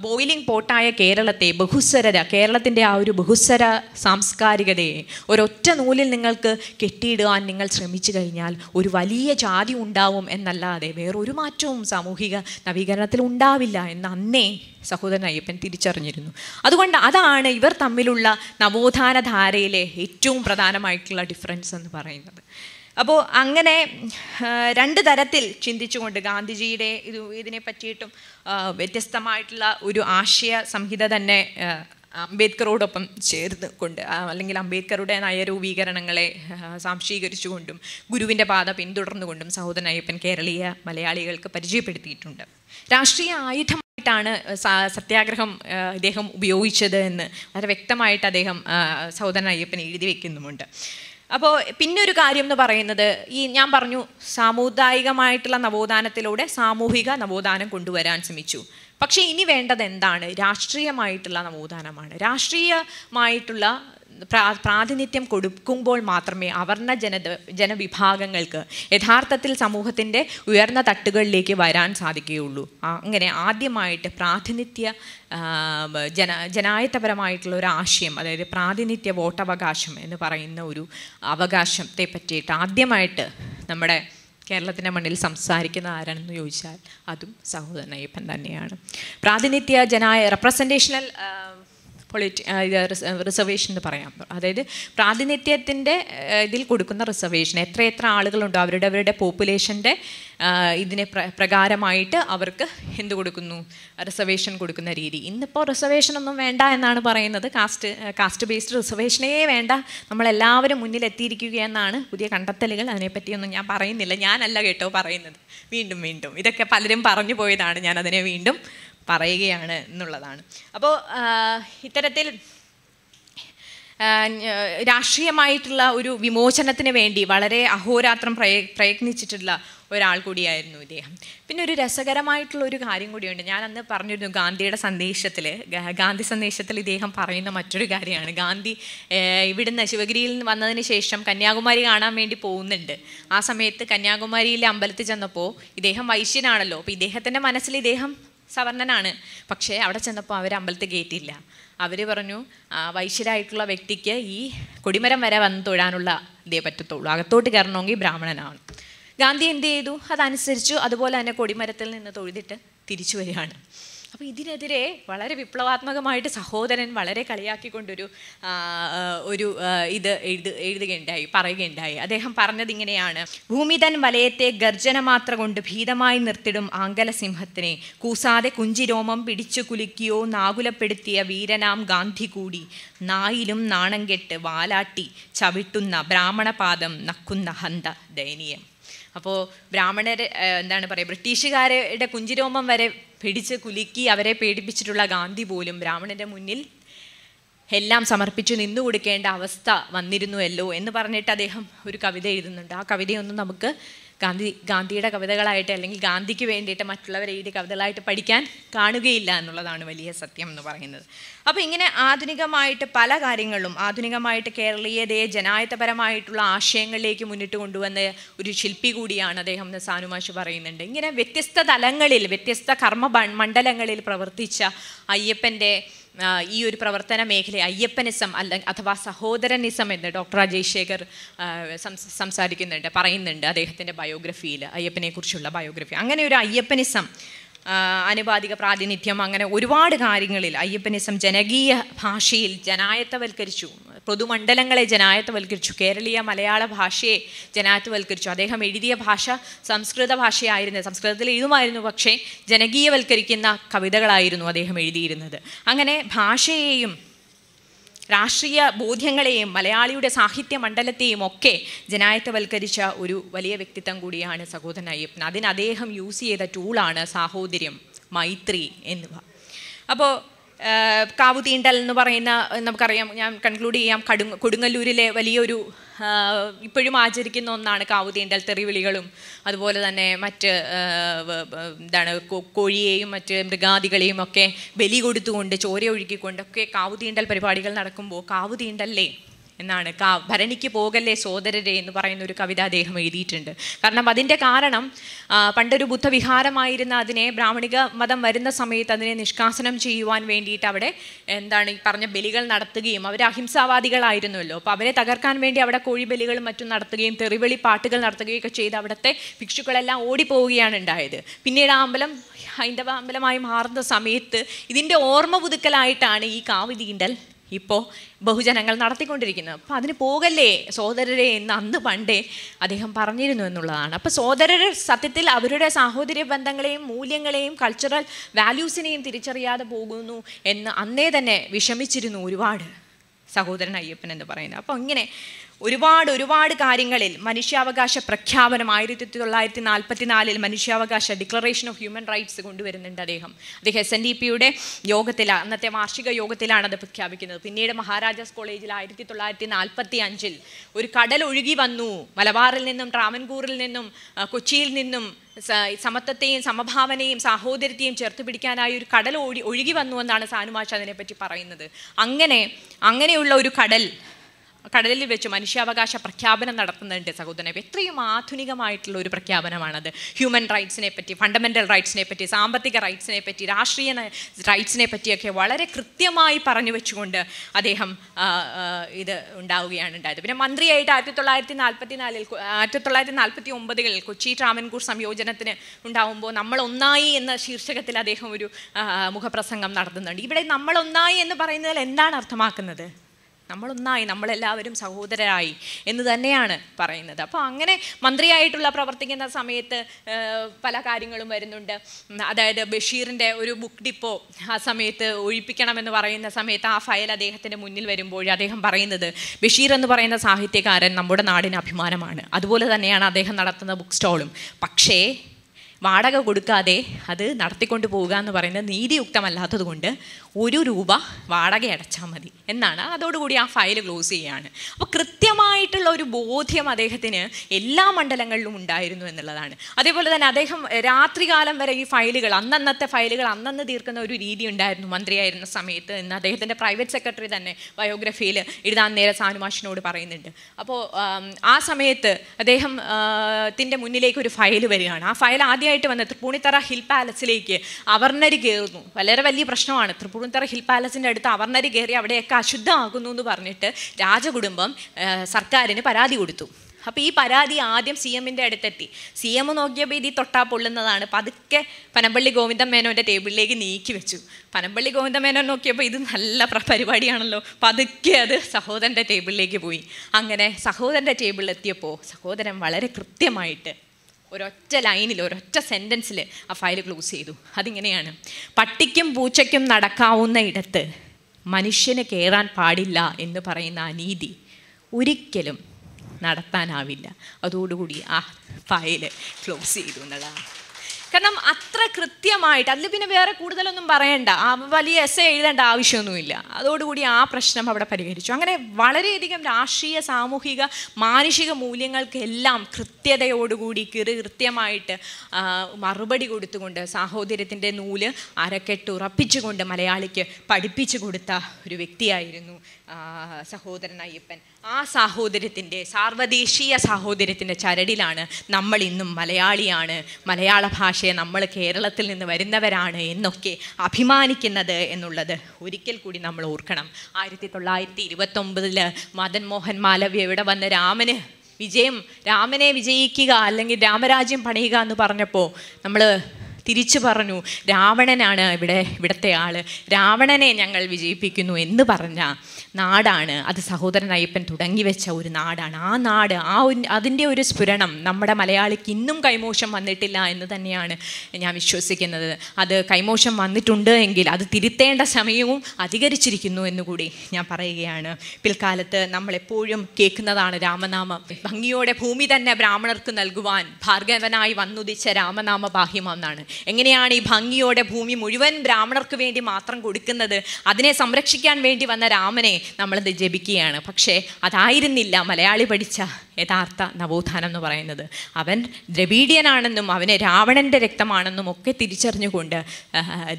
ബോയിലിംഗ് പോട്ടായ കേരളത്തെ ബഹുസ്വര കേരളത്തിൻ്റെ ആ ഒരു ബഹുസ്വര സാംസ്കാരികതയെ ഒരൊറ്റ നൂലിൽ നിങ്ങൾക്ക് കെട്ടിയിടുവാൻ നിങ്ങൾ ശ്രമിച്ചു കഴിഞ്ഞാൽ ഒരു വലിയ ജാതി ഉണ്ടാവും എന്നല്ലാതെ വേറൊരു മാറ്റവും സാമൂഹിക നവീകരണത്തിൽ ഉണ്ടാവില്ല എന്ന് അന്നേ സഹോദരൻ അയ്യപ്പൻ തിരിച്ചറിഞ്ഞിരുന്നു അതുകൊണ്ട് അതാണ് ഇവർ തമ്മിലുള്ള നവോത്ഥാന ധാരയിലെ ഏറ്റവും പ്രധാനമായിട്ടുള്ള ഡിഫറൻസ് എന്ന് പറയുന്നത് അപ്പോൾ അങ്ങനെ രണ്ട് തരത്തിൽ ചിന്തിച്ചുകൊണ്ട് ഗാന്ധിജിയുടെ ഇത് ഇതിനെ പറ്റിയിട്ടും വ്യത്യസ്തമായിട്ടുള്ള ഒരു ആശയ സംഹിത തന്നെ അംബേദ്കറോടൊപ്പം ചേർന്ന് കൊണ്ട് അല്ലെങ്കിൽ അംബേദ്കറുടെ നയരൂപീകരണങ്ങളെ സാംശീകരിച്ചുകൊണ്ടും ഗുരുവിൻ്റെ പാത പിന്തുടർന്നുകൊണ്ടും സഹോദരൻ അയ്യപ്പൻ കേരളീയ മലയാളികൾക്ക് പരിചയപ്പെടുത്തിയിട്ടുണ്ട് രാഷ്ട്രീയ ആയുധം ാണ് സത്യാഗ്രഹം ഇദ്ദേഹം ഉപയോഗിച്ചത് എന്ന് വളരെ വ്യക്തമായിട്ട് അദ്ദേഹം സഹോദരൻ അയ്യപ്പൻ എഴുതി വയ്ക്കുന്നുമുണ്ട് അപ്പോൾ പിന്നെ ഒരു കാര്യം എന്ന് പറയുന്നത് ഈ ഞാൻ പറഞ്ഞു സാമുദായികമായിട്ടുള്ള നവോത്ഥാനത്തിലൂടെ സാമൂഹിക നവോത്ഥാനം കൊണ്ടുവരാൻ ശ്രമിച്ചു പക്ഷേ ഇനി വേണ്ടത് എന്താണ് രാഷ്ട്രീയമായിട്ടുള്ള നവോത്ഥാനമാണ് രാഷ്ട്രീയമായിട്ടുള്ള പ്രാതിനിധ്യം കൊടുക്കുമ്പോൾ മാത്രമേ അവർണ ജന ജനവിഭാഗങ്ങൾക്ക് യഥാർത്ഥത്തിൽ സമൂഹത്തിൻ്റെ ഉയർന്ന തട്ടുകളിലേക്ക് വരാൻ സാധിക്കുകയുള്ളൂ അങ്ങനെ ആദ്യമായിട്ട് പ്രാതിനിധ്യ ജന ജനായത്തപരമായിട്ടുള്ള ഒരു ആശയം അതായത് പ്രാതിനിധ്യ വോട്ടവകാശം എന്ന് പറയുന്ന ഒരു അവകാശത്തെ പറ്റിയിട്ട് ആദ്യമായിട്ട് നമ്മുടെ കേരളത്തിൻ്റെ മണ്ണിൽ സംസാരിക്കുന്ന ആരാണെന്ന് ചോദിച്ചാൽ അതും സഹോദരനയ്യപ്പൻ തന്നെയാണ് പ്രാതിനിധ്യ ജനായ റെപ്രസെൻറ്റേഷണൽ പൊളിറ്റി റിസർവേഷൻ എന്ന് പറയാം അതായത് പ്രാതിനിധ്യത്തിൻ്റെ ഇതിൽ കൊടുക്കുന്ന റിസർവേഷൻ എത്ര എത്ര ആളുകളുണ്ടോ അവരുടെ അവരുടെ പോപ്പുലേഷൻ്റെ ഇതിനെ പ്ര പ്രകാരമായിട്ട് അവർക്ക് എന്ത് കൊടുക്കുന്നു റിസർവേഷൻ കൊടുക്കുന്ന രീതി ഇന്നിപ്പോൾ റിസർവേഷൻ ഒന്നും വേണ്ട എന്നാണ് പറയുന്നത് കാസ്റ്റ് കാസ്റ്റ് ബേസ്ഡ് റിസർവേഷനേ വേണ്ട നമ്മളെല്ലാവരും മുന്നിലെത്തിയിരിക്കുകയെന്നാണ് എന്നാണ് പുതിയ കണ്ടെത്തലുകൾ അതിനെപ്പറ്റിയൊന്നും ഞാൻ പറയുന്നില്ല ഞാനല്ല കേട്ടോ പറയുന്നത് വീണ്ടും വീണ്ടും ഇതൊക്കെ പലരും പറഞ്ഞു പോയതാണ് ഞാൻ അതിനെ വീണ്ടും പറയുകയാണ് എന്നുള്ളതാണ് അപ്പോൾ ഇത്തരത്തിൽ രാഷ്ട്രീയമായിട്ടുള്ള ഒരു വിമോചനത്തിന് വേണ്ടി വളരെ അഹോരാത്രം പ്രയ പ്രയത്നിച്ചിട്ടുള്ള ഒരാൾ കൂടിയായിരുന്നു ഇദ്ദേഹം പിന്നെ ഒരു രസകരമായിട്ടുള്ള ഒരു കാര്യം കൂടിയുണ്ട് ഞാൻ അന്ന് പറഞ്ഞിരുന്നു ഗാന്ധിയുടെ സന്ദേശത്തിൽ ഗാന്ധി സന്ദേശത്തിൽ ഇദ്ദേഹം പറയുന്ന മറ്റൊരു കാര്യമാണ് ഗാന്ധി ഇവിടുന്ന് ശിവഗിരിയിൽ നിന്ന് വന്നതിന് ശേഷം കന്യാകുമാരി കാണാൻ വേണ്ടി പോകുന്നുണ്ട് ആ സമയത്ത് കന്യാകുമാരിയിലെ അമ്പലത്തിൽ ചെന്നപ്പോൾ ഇദ്ദേഹം വൈശ്യനാണല്ലോ അപ്പോൾ ഇദ്ദേഹത്തിൻ്റെ മനസ്സിൽ ഇദ്ദേഹം സവർണനാണ് പക്ഷേ അവിടെ ചെന്നപ്പോൾ അവർ അമ്പലത്തിൽ കയറ്റിയില്ല അവർ പറഞ്ഞു വൈശ്യരായിട്ടുള്ള വ്യക്തിക്ക് ഈ കൊടിമരം വരെ വന്ന് തൊഴാനുള്ള ഇതേ പറ്റത്തുള്ളൂ അകത്തോട്ട് കയറണമെങ്കിൽ ബ്രാഹ്മണനാണ് ഗാന്ധി എന്ത് ചെയ്തു അതനുസരിച്ചു അതുപോലെ തന്നെ കൊടിമരത്തിൽ നിന്ന് തൊഴുതിട്ട് തിരിച്ചു വരികയാണ് അപ്പോൾ ഇതിനെതിരെ വളരെ വിപ്ലവാത്മകമായിട്ട് സഹോദരൻ വളരെ കളിയാക്കിക്കൊണ്ടൊരു ഒരു ഇത് എഴുതു എഴുതുകയുണ്ടായി പറയുകയുണ്ടായി അദ്ദേഹം പറഞ്ഞത് ഇങ്ങനെയാണ് ഭൂമിതൻ വലയത്തെ ഗർജനമാത്ര കൊണ്ട് ഭീതമായി നിർത്തിടും ആംഗലസിംഹത്തിനെ കൂസാതെ കുഞ്ചിരോമം പിടിച്ചു കുലുക്കിയോ നാകുലപ്പെടുത്തിയ വീരനാം ഗാന്ധി കൂടി നായിലും നാണം കെട്ട് വാലാട്ടി ചവിട്ടുന്ന ബ്രാഹ്മണപാദം നക്കുന്ന ഹന്ത ദയനീയം അപ്പോൾ ബ്രാഹ്മണർ എന്താണ് പറയുക ബ്രിട്ടീഷുകാരുടെ കുഞ്ചിരോമം വരെ പിടിച്ച് കുലുക്കി അവരെ പേടിപ്പിച്ചിട്ടുള്ള ഗാന്ധി പോലും ബ്രാഹ്മണൻ്റെ മുന്നിൽ എല്ലാം സമർപ്പിച്ചു നിന്നു കൊടുക്കേണ്ട അവസ്ഥ വന്നിരുന്നുവല്ലോ എന്ന് പറഞ്ഞിട്ട് അദ്ദേഹം ഒരു കവിത എഴുതുന്നുണ്ട് ആ കവിതയൊന്നും നമുക്ക് ഗാന്ധി ഗാന്ധിയുടെ കവിതകളായിട്ട് അല്ലെങ്കിൽ ഗാന്ധിക്ക് വേണ്ടിയിട്ട് മറ്റുള്ളവർ എഴുതിയ കവിതകളായിട്ട് പഠിക്കാൻ കാണുകയില്ല എന്നുള്ളതാണ് വലിയ സത്യം എന്ന് പറയുന്നത് അപ്പോൾ ഇങ്ങനെ ആധുനികമായിട്ട് പല കാര്യങ്ങളിലും ആധുനികമായിട്ട് കേരളീയതയെ ജനായത്തപരമായിട്ടുള്ള ആശയങ്ങളിലേക്ക് മുന്നിട്ട് കൊണ്ടുവന്ന ഒരു ശില്പി കൂടിയാണ് അദ്ദേഹം എന്ന് സാനുമാഷ് പറയുന്നുണ്ട് ഇങ്ങനെ വ്യത്യസ്ത തലങ്ങളിൽ വ്യത്യസ്ത കർമ്മ മണ്ഡലങ്ങളിൽ പ്രവർത്തിച്ച അയ്യപ്പൻ്റെ ഈ ഒരു പ്രവർത്തന മേഖല അയ്യപ്പനിസം അല്ല അഥവാ സഹോദരനിസം എന്ന് ഡോക്ടർ ശേഖർ സംസാരിക്കുന്നുണ്ട് പറയുന്നുണ്ട് അദ്ദേഹത്തിൻ്റെ ബയോഗ്രഫിയിൽ അയ്യപ്പനെക്കുറിച്ചുള്ള ബയോഗ്രഫി അങ്ങനെ ഒരു അയ്യപ്പനിസം അനുപാതിക പ്രാതിനിധ്യം അങ്ങനെ ഒരുപാട് കാര്യങ്ങളിൽ അയ്യപ്പനിസം ജനകീയ ഭാഷയിൽ ജനായത്തവൽക്കരിച്ചു പൊതുമണ്ഡലങ്ങളെ ജനായത്തവൽക്കരിച്ചു കേരളീയ മലയാള ഭാഷയെ ജനായത്തവൽക്കരിച്ചു അദ്ദേഹം എഴുതിയ ഭാഷ സംസ്കൃത ഭാഷയായിരുന്നു സംസ്കൃതത്തിൽ എഴുതുമായിരുന്നു പക്ഷേ ജനകീയവൽക്കരിക്കുന്ന കവിതകളായിരുന്നു അദ്ദേഹം എഴുതിയിരുന്നത് അങ്ങനെ ഭാഷയെയും രാഷ്ട്രീയ ബോധ്യങ്ങളെയും മലയാളിയുടെ സാഹിത്യ മണ്ഡലത്തെയും ഒക്കെ ജനായത്തവൽക്കരിച്ച ഒരു വലിയ വ്യക്തിത്വം കൂടിയാണ് സഹോദരൻ അയ്യപ്പൻ അതിന് അദ്ദേഹം യൂസ് ചെയ്ത ടൂളാണ് സാഹോദര്യം മൈത്രി എന്നിവ അപ്പോൾ കാവുതീണ്ടൽ എന്ന് പറയുന്ന നമുക്കറിയാം ഞാൻ കൺക്ലൂഡ് ചെയ്യാം കടു കൊടുങ്ങല്ലൂരിലെ വലിയൊരു ഇപ്പോഴും ആചരിക്കുന്ന ഒന്നാണ് കാവുതീണ്ടൽ തെറിവിളികളും അതുപോലെ തന്നെ മറ്റ് എന്താണ് കോഴിയെയും മറ്റ് മൃഗാദികളെയും ഒക്കെ ബലി കൊടുത്തുകൊണ്ട് ചോര ഒഴുകിക്കൊണ്ടൊക്കെ കാവുതീണ്ടൽ പരിപാടികൾ നടക്കുമ്പോൾ കാവുതീണ്ടല്ലേ എന്നാണ് കാ ഭരണിക്ക് പോകല്ലേ സോദരരെ എന്ന് പറയുന്ന ഒരു കവിത അദ്ദേഹം എഴുതിയിട്ടുണ്ട് കാരണം അതിൻ്റെ കാരണം പണ്ടൊരു ബുദ്ധവിഹാരമായിരുന്ന അതിനെ ബ്രാഹ്മണിക മതം വരുന്ന സമയത്ത് അതിനെ നിഷ്കാസനം ചെയ്യുവാൻ വേണ്ടിയിട്ട് അവിടെ എന്താണ് ഈ പറഞ്ഞ ബലികൾ നടത്തുകയും അവർ അഹിംസാവാദികളായിരുന്നുവല്ലോ അപ്പോൾ അവരെ തകർക്കാൻ വേണ്ടി അവിടെ കോഴിബലികളും മറ്റും നടത്തുകയും തെറിവെളി പാട്ടുകൾ ഒക്കെ ചെയ്ത് അവിടുത്തെ ഭിക്ഷുക്കളെല്ലാം ഓടിപ്പോവുകയാണ് ഉണ്ടായത് പിന്നീട് ആ അമ്പലം ഹൈന്ദവ അമ്പലമായി മാറുന്ന സമയത്ത് ഇതിൻ്റെ ഓർമ്മ പുതുക്കലായിട്ടാണ് ഈ കാവ് തീണ്ടൽ ഇപ്പോൾ ബഹുജനങ്ങൾ നടത്തിക്കൊണ്ടിരിക്കുന്നത് അപ്പോൾ അതിന് പോകല്ലേ സഹോദരരെ എന്ന് അന്ന് പണ്ടേ അദ്ദേഹം പറഞ്ഞിരുന്നു എന്നുള്ളതാണ് അപ്പോൾ സഹോദരർ സത്യത്തിൽ അവരുടെ സാഹോദര്യ ബന്ധങ്ങളെയും മൂല്യങ്ങളെയും കൾച്ചറൽ വാല്യൂസിനെയും തിരിച്ചറിയാതെ പോകുന്നു എന്ന് അന്നേ തന്നെ വിഷമിച്ചിരുന്നു ഒരുപാട് സഹോദരൻ അയ്യപ്പൻ എന്ന് പറയുന്നത് അപ്പോൾ ഇങ്ങനെ ഒരുപാട് ഒരുപാട് കാര്യങ്ങളിൽ മനുഷ്യാവകാശ പ്രഖ്യാപനം ആയിരത്തി തൊള്ളായിരത്തി നാലിൽ മനുഷ്യാവകാശ ഡിക്ലറേഷൻ ഓഫ് ഹ്യൂമൻ റൈറ്റ്സ് കൊണ്ടുവരുന്നുണ്ട് അദ്ദേഹം അദ്ദേഹം എസ് എൻ ഡി പിയുടെ യോഗത്തിൽ അന്നത്തെ വാർഷിക യോഗത്തിലാണ് അത് പ്രഖ്യാപിക്കുന്നത് പിന്നീട് മഹാരാജാസ് കോളേജിൽ ആയിരത്തി തൊള്ളായിരത്തി നാൽപ്പത്തി അഞ്ചിൽ ഒരു കടൽ ഒഴുകി വന്നു മലബാറിൽ നിന്നും ട്രാവൻകൂറിൽ നിന്നും കൊച്ചിയിൽ നിന്നും സമത്വത്തെയും സമഭാവനയും സാഹോദര്യത്തെയും ചേർത്ത് പിടിക്കാനായി ഒരു കടൽ ഒഴുകി വന്നു എന്നാണ് സാനുമാഷ അതിനെപ്പറ്റി പറയുന്നത് അങ്ങനെ അങ്ങനെയുള്ള ഒരു കടൽ കടലിൽ വെച്ച് മനുഷ്യാവകാശ പ്രഖ്യാപനം നടത്തുന്നുണ്ട് സഹോദരനെ എത്രയും ആധുനികമായിട്ടുള്ള ഒരു പ്രഖ്യാപനമാണത് ഹ്യൂമൻ റൈറ്റ്സിനെ പറ്റി ഫണ്ടമെൻ്റൽ റൈറ്റ്സിനെ പറ്റി സാമ്പത്തിക റൈറ്റ്സിനെ പറ്റി രാഷ്ട്രീയ റൈറ്റ്സിനെ പറ്റിയൊക്കെ വളരെ കൃത്യമായി പറഞ്ഞു വെച്ചുകൊണ്ട് അദ്ദേഹം ഇത് ഉണ്ടാവുകയാണ് ഉണ്ടായത് പിന്നെ മന്ത്രിയായിട്ട് ആയിരത്തി തൊള്ളായിരത്തി നാൽപ്പത്തി നാലിൽ ആയിരത്തി തൊള്ളായിരത്തി നാൽപ്പത്തി ഒമ്പതുകളിൽ കൊച്ചി ട്രാമൻകൂർ സംയോജനത്തിന് ഉണ്ടാവുമ്പോൾ നമ്മൾ ഒന്നായി എന്ന ശീർഷകത്തിൽ അദ്ദേഹം ഒരു മുഖപ്രസംഗം നടത്തുന്നുണ്ട് ഇവിടെ നമ്മൾ ഒന്നായി എന്ന് പറയുന്നതിൽ എന്താണ് അർത്ഥമാക്കുന്നത് നമ്മളൊന്നായി നമ്മളെല്ലാവരും സഹോദരരായി എന്ന് തന്നെയാണ് പറയുന്നത് അപ്പോൾ അങ്ങനെ മന്ത്രിയായിട്ടുള്ള പ്രവർത്തിക്കുന്ന സമയത്ത് പല കാര്യങ്ങളും വരുന്നുണ്ട് അതായത് ബഷീറിൻ്റെ ഒരു ബുക്ക് ഡിപ്പോ ആ സമയത്ത് ഒഴിപ്പിക്കണമെന്ന് പറയുന്ന സമയത്ത് ആ ഫയൽ അദ്ദേഹത്തിൻ്റെ മുന്നിൽ വരുമ്പോൾ അദ്ദേഹം പറയുന്നത് ബഷീർ എന്ന് പറയുന്ന സാഹിത്യകാരൻ നമ്മുടെ നാടിന് അഭിമാനമാണ് അതുപോലെ തന്നെയാണ് അദ്ദേഹം നടത്തുന്ന ബുക്ക് സ്റ്റോളും പക്ഷേ വാടക കൊടുക്കാതെ അത് നടത്തിക്കൊണ്ട് പോവുക എന്ന് പറയുന്നത് നീതിയുക്തമല്ലാത്തതുകൊണ്ട് ഒരു രൂപ വാടക അടച്ചാൽ മതി എന്നാണ് അതോടുകൂടി ആ ഫയൽ ക്ലോസ് ചെയ്യുകയാണ് അപ്പോൾ കൃത്യമായിട്ടുള്ള ഒരു ബോധ്യം അദ്ദേഹത്തിന് എല്ലാ മണ്ഡലങ്ങളിലും ഉണ്ടായിരുന്നു എന്നുള്ളതാണ് അതേപോലെ തന്നെ അദ്ദേഹം രാത്രികാലം വരെ ഈ ഫയലുകൾ അന്നന്നത്തെ ഫയലുകൾ അന്നന്ന് തീർക്കുന്ന ഒരു രീതി ഉണ്ടായിരുന്നു മന്ത്രിയായിരുന്ന സമയത്ത് എന്ന് അദ്ദേഹത്തിൻ്റെ പ്രൈവറ്റ് സെക്രട്ടറി തന്നെ ബയോഗ്രഫിയിൽ എഴുതാൻ നേരെ സാനുമാഷിനോട് പറയുന്നുണ്ട് അപ്പോൾ ആ സമയത്ത് അദ്ദേഹം ത്തിൻ്റെ മുന്നിലേക്ക് ഒരു ഫയൽ വരികയാണ് ആ ഫയൽ ആദ്യമായിട്ട് വന്ന് തൃപ്പൂണിത്തറ ഹിൽ പാലസിലേക്ക് അവർണർ കയറുന്നു വളരെ വലിയ പ്രശ്നമാണ് തൃപ്പൂ കുറുന്തറ ഹിൽ പാലസിൻ്റെ അടുത്ത് അവർണരി കയറി അവിടെയൊക്കെ അശുദ്ധമാകുന്നു എന്ന് പറഞ്ഞിട്ട് രാജകുടുംബം സർക്കാരിന് പരാതി കൊടുത്തു അപ്പോൾ ഈ പരാതി ആദ്യം സി എമ്മിൻ്റെ അടുത്തെത്തി സി എം നോക്കിയപ്പോൾ ഇത് തൊട്ടാ പൊള്ളുന്നതാണ് പതുക്കെ പനമ്പള്ളി ഗോവിന്ദം മേനോൻ്റെ ടേബിളിലേക്ക് നീക്കി വെച്ചു പനമ്പള്ളി ഗോവിന്ദ മേനോൻ നോക്കിയപ്പോൾ ഇത് നല്ല പരിപാടിയാണല്ലോ പതുക്കെ അത് സഹോദരൻ്റെ ടേബിളിലേക്ക് പോയി അങ്ങനെ സഹോദരൻ്റെ ടേബിളിലെത്തിയപ്പോൾ എത്തിയപ്പോൾ സഹോദരൻ വളരെ കൃത്യമായിട്ട് ഒരൊറ്റ ലൈനിൽ ഒരൊറ്റ സെൻറ്റൻസിൽ ആ ഫയൽ ക്ലോസ് ചെയ്തു അതിങ്ങനെയാണ് പട്ടിക്കും പൂച്ചയ്ക്കും നടക്കാവുന്ന ഇടത്ത് മനുഷ്യന് കയറാൻ പാടില്ല എന്ന് പറയുന്ന ആ നീതി ഒരിക്കലും നടത്താനാവില്ല അതോടുകൂടി ആ ഫയൽ ക്ലോസ് ചെയ്തു എന്നുള്ളതാണ് കാരണം അത്ര കൃത്യമായിട്ട് അതിൽ പിന്നെ വേറെ കൂടുതലൊന്നും പറയണ്ട വലിയ എസ് എഴുതേണ്ട ആവശ്യമൊന്നുമില്ല അതോടുകൂടി ആ പ്രശ്നം അവിടെ പരിഹരിച്ചു അങ്ങനെ വളരെയധികം രാഷ്ട്രീയ സാമൂഹിക മാനുഷിക മൂല്യങ്ങൾക്കെല്ലാം കൃത്യതയോടുകൂടി കിറി കൃത്യമായിട്ട് മറുപടി കൊടുത്തുകൊണ്ട് സാഹോദര്യത്തിൻ്റെ നൂല് അരക്കെട്ട് ഉറപ്പിച്ചുകൊണ്ട് മലയാളിക്ക് പഠിപ്പിച്ചു കൊടുത്ത ഒരു വ്യക്തിയായിരുന്നു സഹോദരൻ അയ്യപ്പൻ ആ സാഹോദര്യത്തിൻ്റെ സാർവദേശീയ സാഹോദര്യത്തിൻ്റെ ചരടിലാണ് നമ്മൾ ഇന്നും മലയാളിയാണ് മലയാള ഭാഷ പക്ഷേ നമ്മൾ കേരളത്തിൽ നിന്ന് വരുന്നവരാണ് എന്നൊക്കെ അഭിമാനിക്കുന്നത് എന്നുള്ളത് ഒരിക്കൽ കൂടി നമ്മൾ ഓർക്കണം ആയിരത്തി തൊള്ളായിരത്തി ഇരുപത്തൊമ്പതിൽ മദൻ മോഹൻ മാലവ്യ ഇവിടെ വന്ന രാമന് വിജയം രാമനെ വിജയിക്കുക അല്ലെങ്കിൽ രാമരാജ്യം പണിയുക എന്ന് പറഞ്ഞപ്പോൾ നമ്മൾ തിരിച്ചു പറഞ്ഞു രാവണനാണ് ഇവിടെ ഇവിടുത്തെ ആൾ രാവണനെ ഞങ്ങൾ വിജയിപ്പിക്കുന്നു എന്ന് പറഞ്ഞാൽ നാടാണ് അത് സഹോദരൻ അയ്യപ്പൻ തുടങ്ങി വെച്ച ഒരു നാടാണ് ആ നാട് ആ അതിൻ്റെ ഒരു സ്ഫുരണം നമ്മുടെ മലയാളിക്ക് ഇന്നും കൈമോശം വന്നിട്ടില്ല എന്ന് തന്നെയാണ് ഞാൻ വിശ്വസിക്കുന്നത് അത് കൈമോശം വന്നിട്ടുണ്ട് എങ്കിൽ അത് തിരുത്തേണ്ട സമയവും അധികരിച്ചിരിക്കുന്നു എന്നുകൂടി ഞാൻ പറയുകയാണ് പിൽക്കാലത്ത് നമ്മളെപ്പോഴും കേൾക്കുന്നതാണ് രാമനാമം ഭംഗിയോടെ ഭൂമി തന്നെ ബ്രാഹ്മണർക്ക് നൽകുവാൻ ഭാർഗവനായി വന്നുദിച്ച രാമനാമ ബാഹ്യമം എന്നാണ് എങ്ങനെയാണ് ഈ ഭംഗിയോടെ ഭൂമി മുഴുവൻ ബ്രാഹ്മണർക്ക് വേണ്ടി മാത്രം കൊടുക്കുന്നത് അതിനെ സംരക്ഷിക്കാൻ വേണ്ടി വന്ന രാമനെ നമ്മളത് ജപിക്കുകയാണ് പക്ഷേ അതായിരുന്നില്ല മലയാളി പഠിച്ച യഥാർത്ഥ നവോത്ഥാനം എന്ന് പറയുന്നത് അവൻ ദ്രവീഡിയനാണെന്നും അവനെ രാവണൻ്റെ രക്തമാണെന്നും ഒക്കെ തിരിച്ചറിഞ്ഞുകൊണ്ട്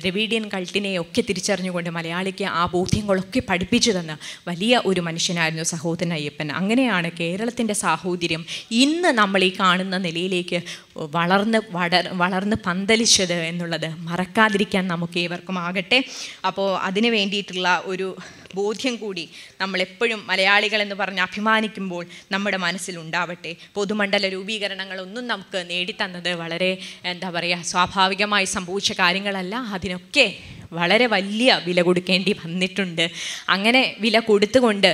ദ്രവീഡിയൻ കൾട്ടിനെ ഒക്കെ തിരിച്ചറിഞ്ഞുകൊണ്ട് മലയാളിക്ക് ആ ബോധ്യങ്ങളൊക്കെ പഠിപ്പിച്ചു തന്ന വലിയ ഒരു മനുഷ്യനായിരുന്നു സഹോദരൻ അയ്യപ്പൻ അങ്ങനെയാണ് കേരളത്തിൻ്റെ സാഹോദര്യം ഇന്ന് നമ്മൾ ഈ കാണുന്ന നിലയിലേക്ക് വളർന്ന് വട വളർന്ന് പന്തലിച്ചത് എന്നുള്ളത് മറക്കാതിരിക്കാൻ നമുക്ക് ഏവർക്കും ആകട്ടെ അപ്പോൾ അതിന് വേണ്ടിയിട്ടുള്ള ഒരു ബോധ്യം കൂടി നമ്മളെപ്പോഴും മലയാളികൾ എന്ന് പറഞ്ഞ് അഭിമാനിക്കുമ്പോൾ നമ്മുടെ മനസ്സിലുണ്ടാവട്ടെ പൊതുമണ്ഡല രൂപീകരണങ്ങളൊന്നും നമുക്ക് നേടിത്തന്നത് വളരെ എന്താ പറയുക സ്വാഭാവികമായി സംഭവിച്ച കാര്യങ്ങളല്ല അതിനൊക്കെ വളരെ വലിയ വില കൊടുക്കേണ്ടി വന്നിട്ടുണ്ട് അങ്ങനെ വില കൊടുത്തുകൊണ്ട്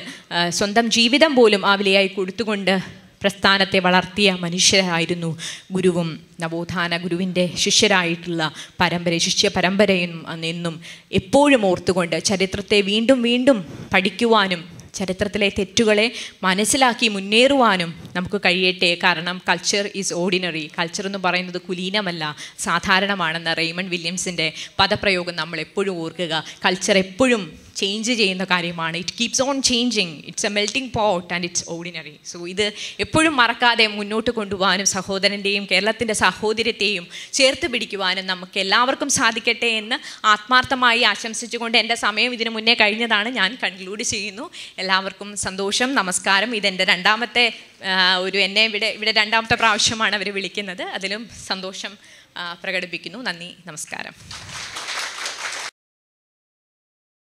സ്വന്തം ജീവിതം പോലും ആ വിലയായി കൊടുത്തുകൊണ്ട് പ്രസ്ഥാനത്തെ വളർത്തിയ മനുഷ്യരായിരുന്നു ഗുരുവും നവോത്ഥാന ഗുരുവിൻ്റെ ശിഷ്യരായിട്ടുള്ള പരമ്പര ശിഷ്യ പരമ്പരയും എന്നും എപ്പോഴും ഓർത്തുകൊണ്ട് ചരിത്രത്തെ വീണ്ടും വീണ്ടും പഠിക്കുവാനും ചരിത്രത്തിലെ തെറ്റുകളെ മനസ്സിലാക്കി മുന്നേറുവാനും നമുക്ക് കഴിയട്ടെ കാരണം കൾച്ചർ ഈസ് ഓർഡിനറി കൾച്ചർ എന്ന് പറയുന്നത് കുലീനമല്ല സാധാരണമാണെന്ന റെയ്മണ്ട് വില്യംസിൻ്റെ പദപ്രയോഗം നമ്മൾ എപ്പോഴും ഓർക്കുക കൾച്ചർ എപ്പോഴും ചേഞ്ച് ചെയ്യുന്ന കാര്യമാണ് it keeps on changing it's a melting pot and it's ordinary so ഇത് എപ്പോഴും മറക്കാതെ മുന്നോട്ട് കൊണ്ടുപോകാനും സഹോദരൻ്റെയും കേരളത്തിൻ്റെ സഹോദരത്തെയും ചേർത്ത് പിടിക്കുവാനും നമുക്ക് എല്ലാവർക്കും സാധിക്കട്ടെ എന്ന് ആത്മാർത്ഥമായി ആശംസിച്ചുകൊണ്ട് എൻ്റെ സമയം ഇതിനു മുന്നേ കഴിഞ്ഞതാണ് ഞാൻ കൺക്ലൂഡ് ചെയ്യുന്നു എല്ലാവർക്കും സന്തോഷം നമസ്കാരം ഇതെൻ്റെ രണ്ടാമത്തെ ഒരു എന്നെ ഇവിടെ ഇവിടെ രണ്ടാമത്തെ പ്രാവശ്യമാണ് അവർ വിളിക്കുന്നത് അതിലും സന്തോഷം പ്രകടിപ്പിക്കുന്നു നന്ദി നമസ്കാരം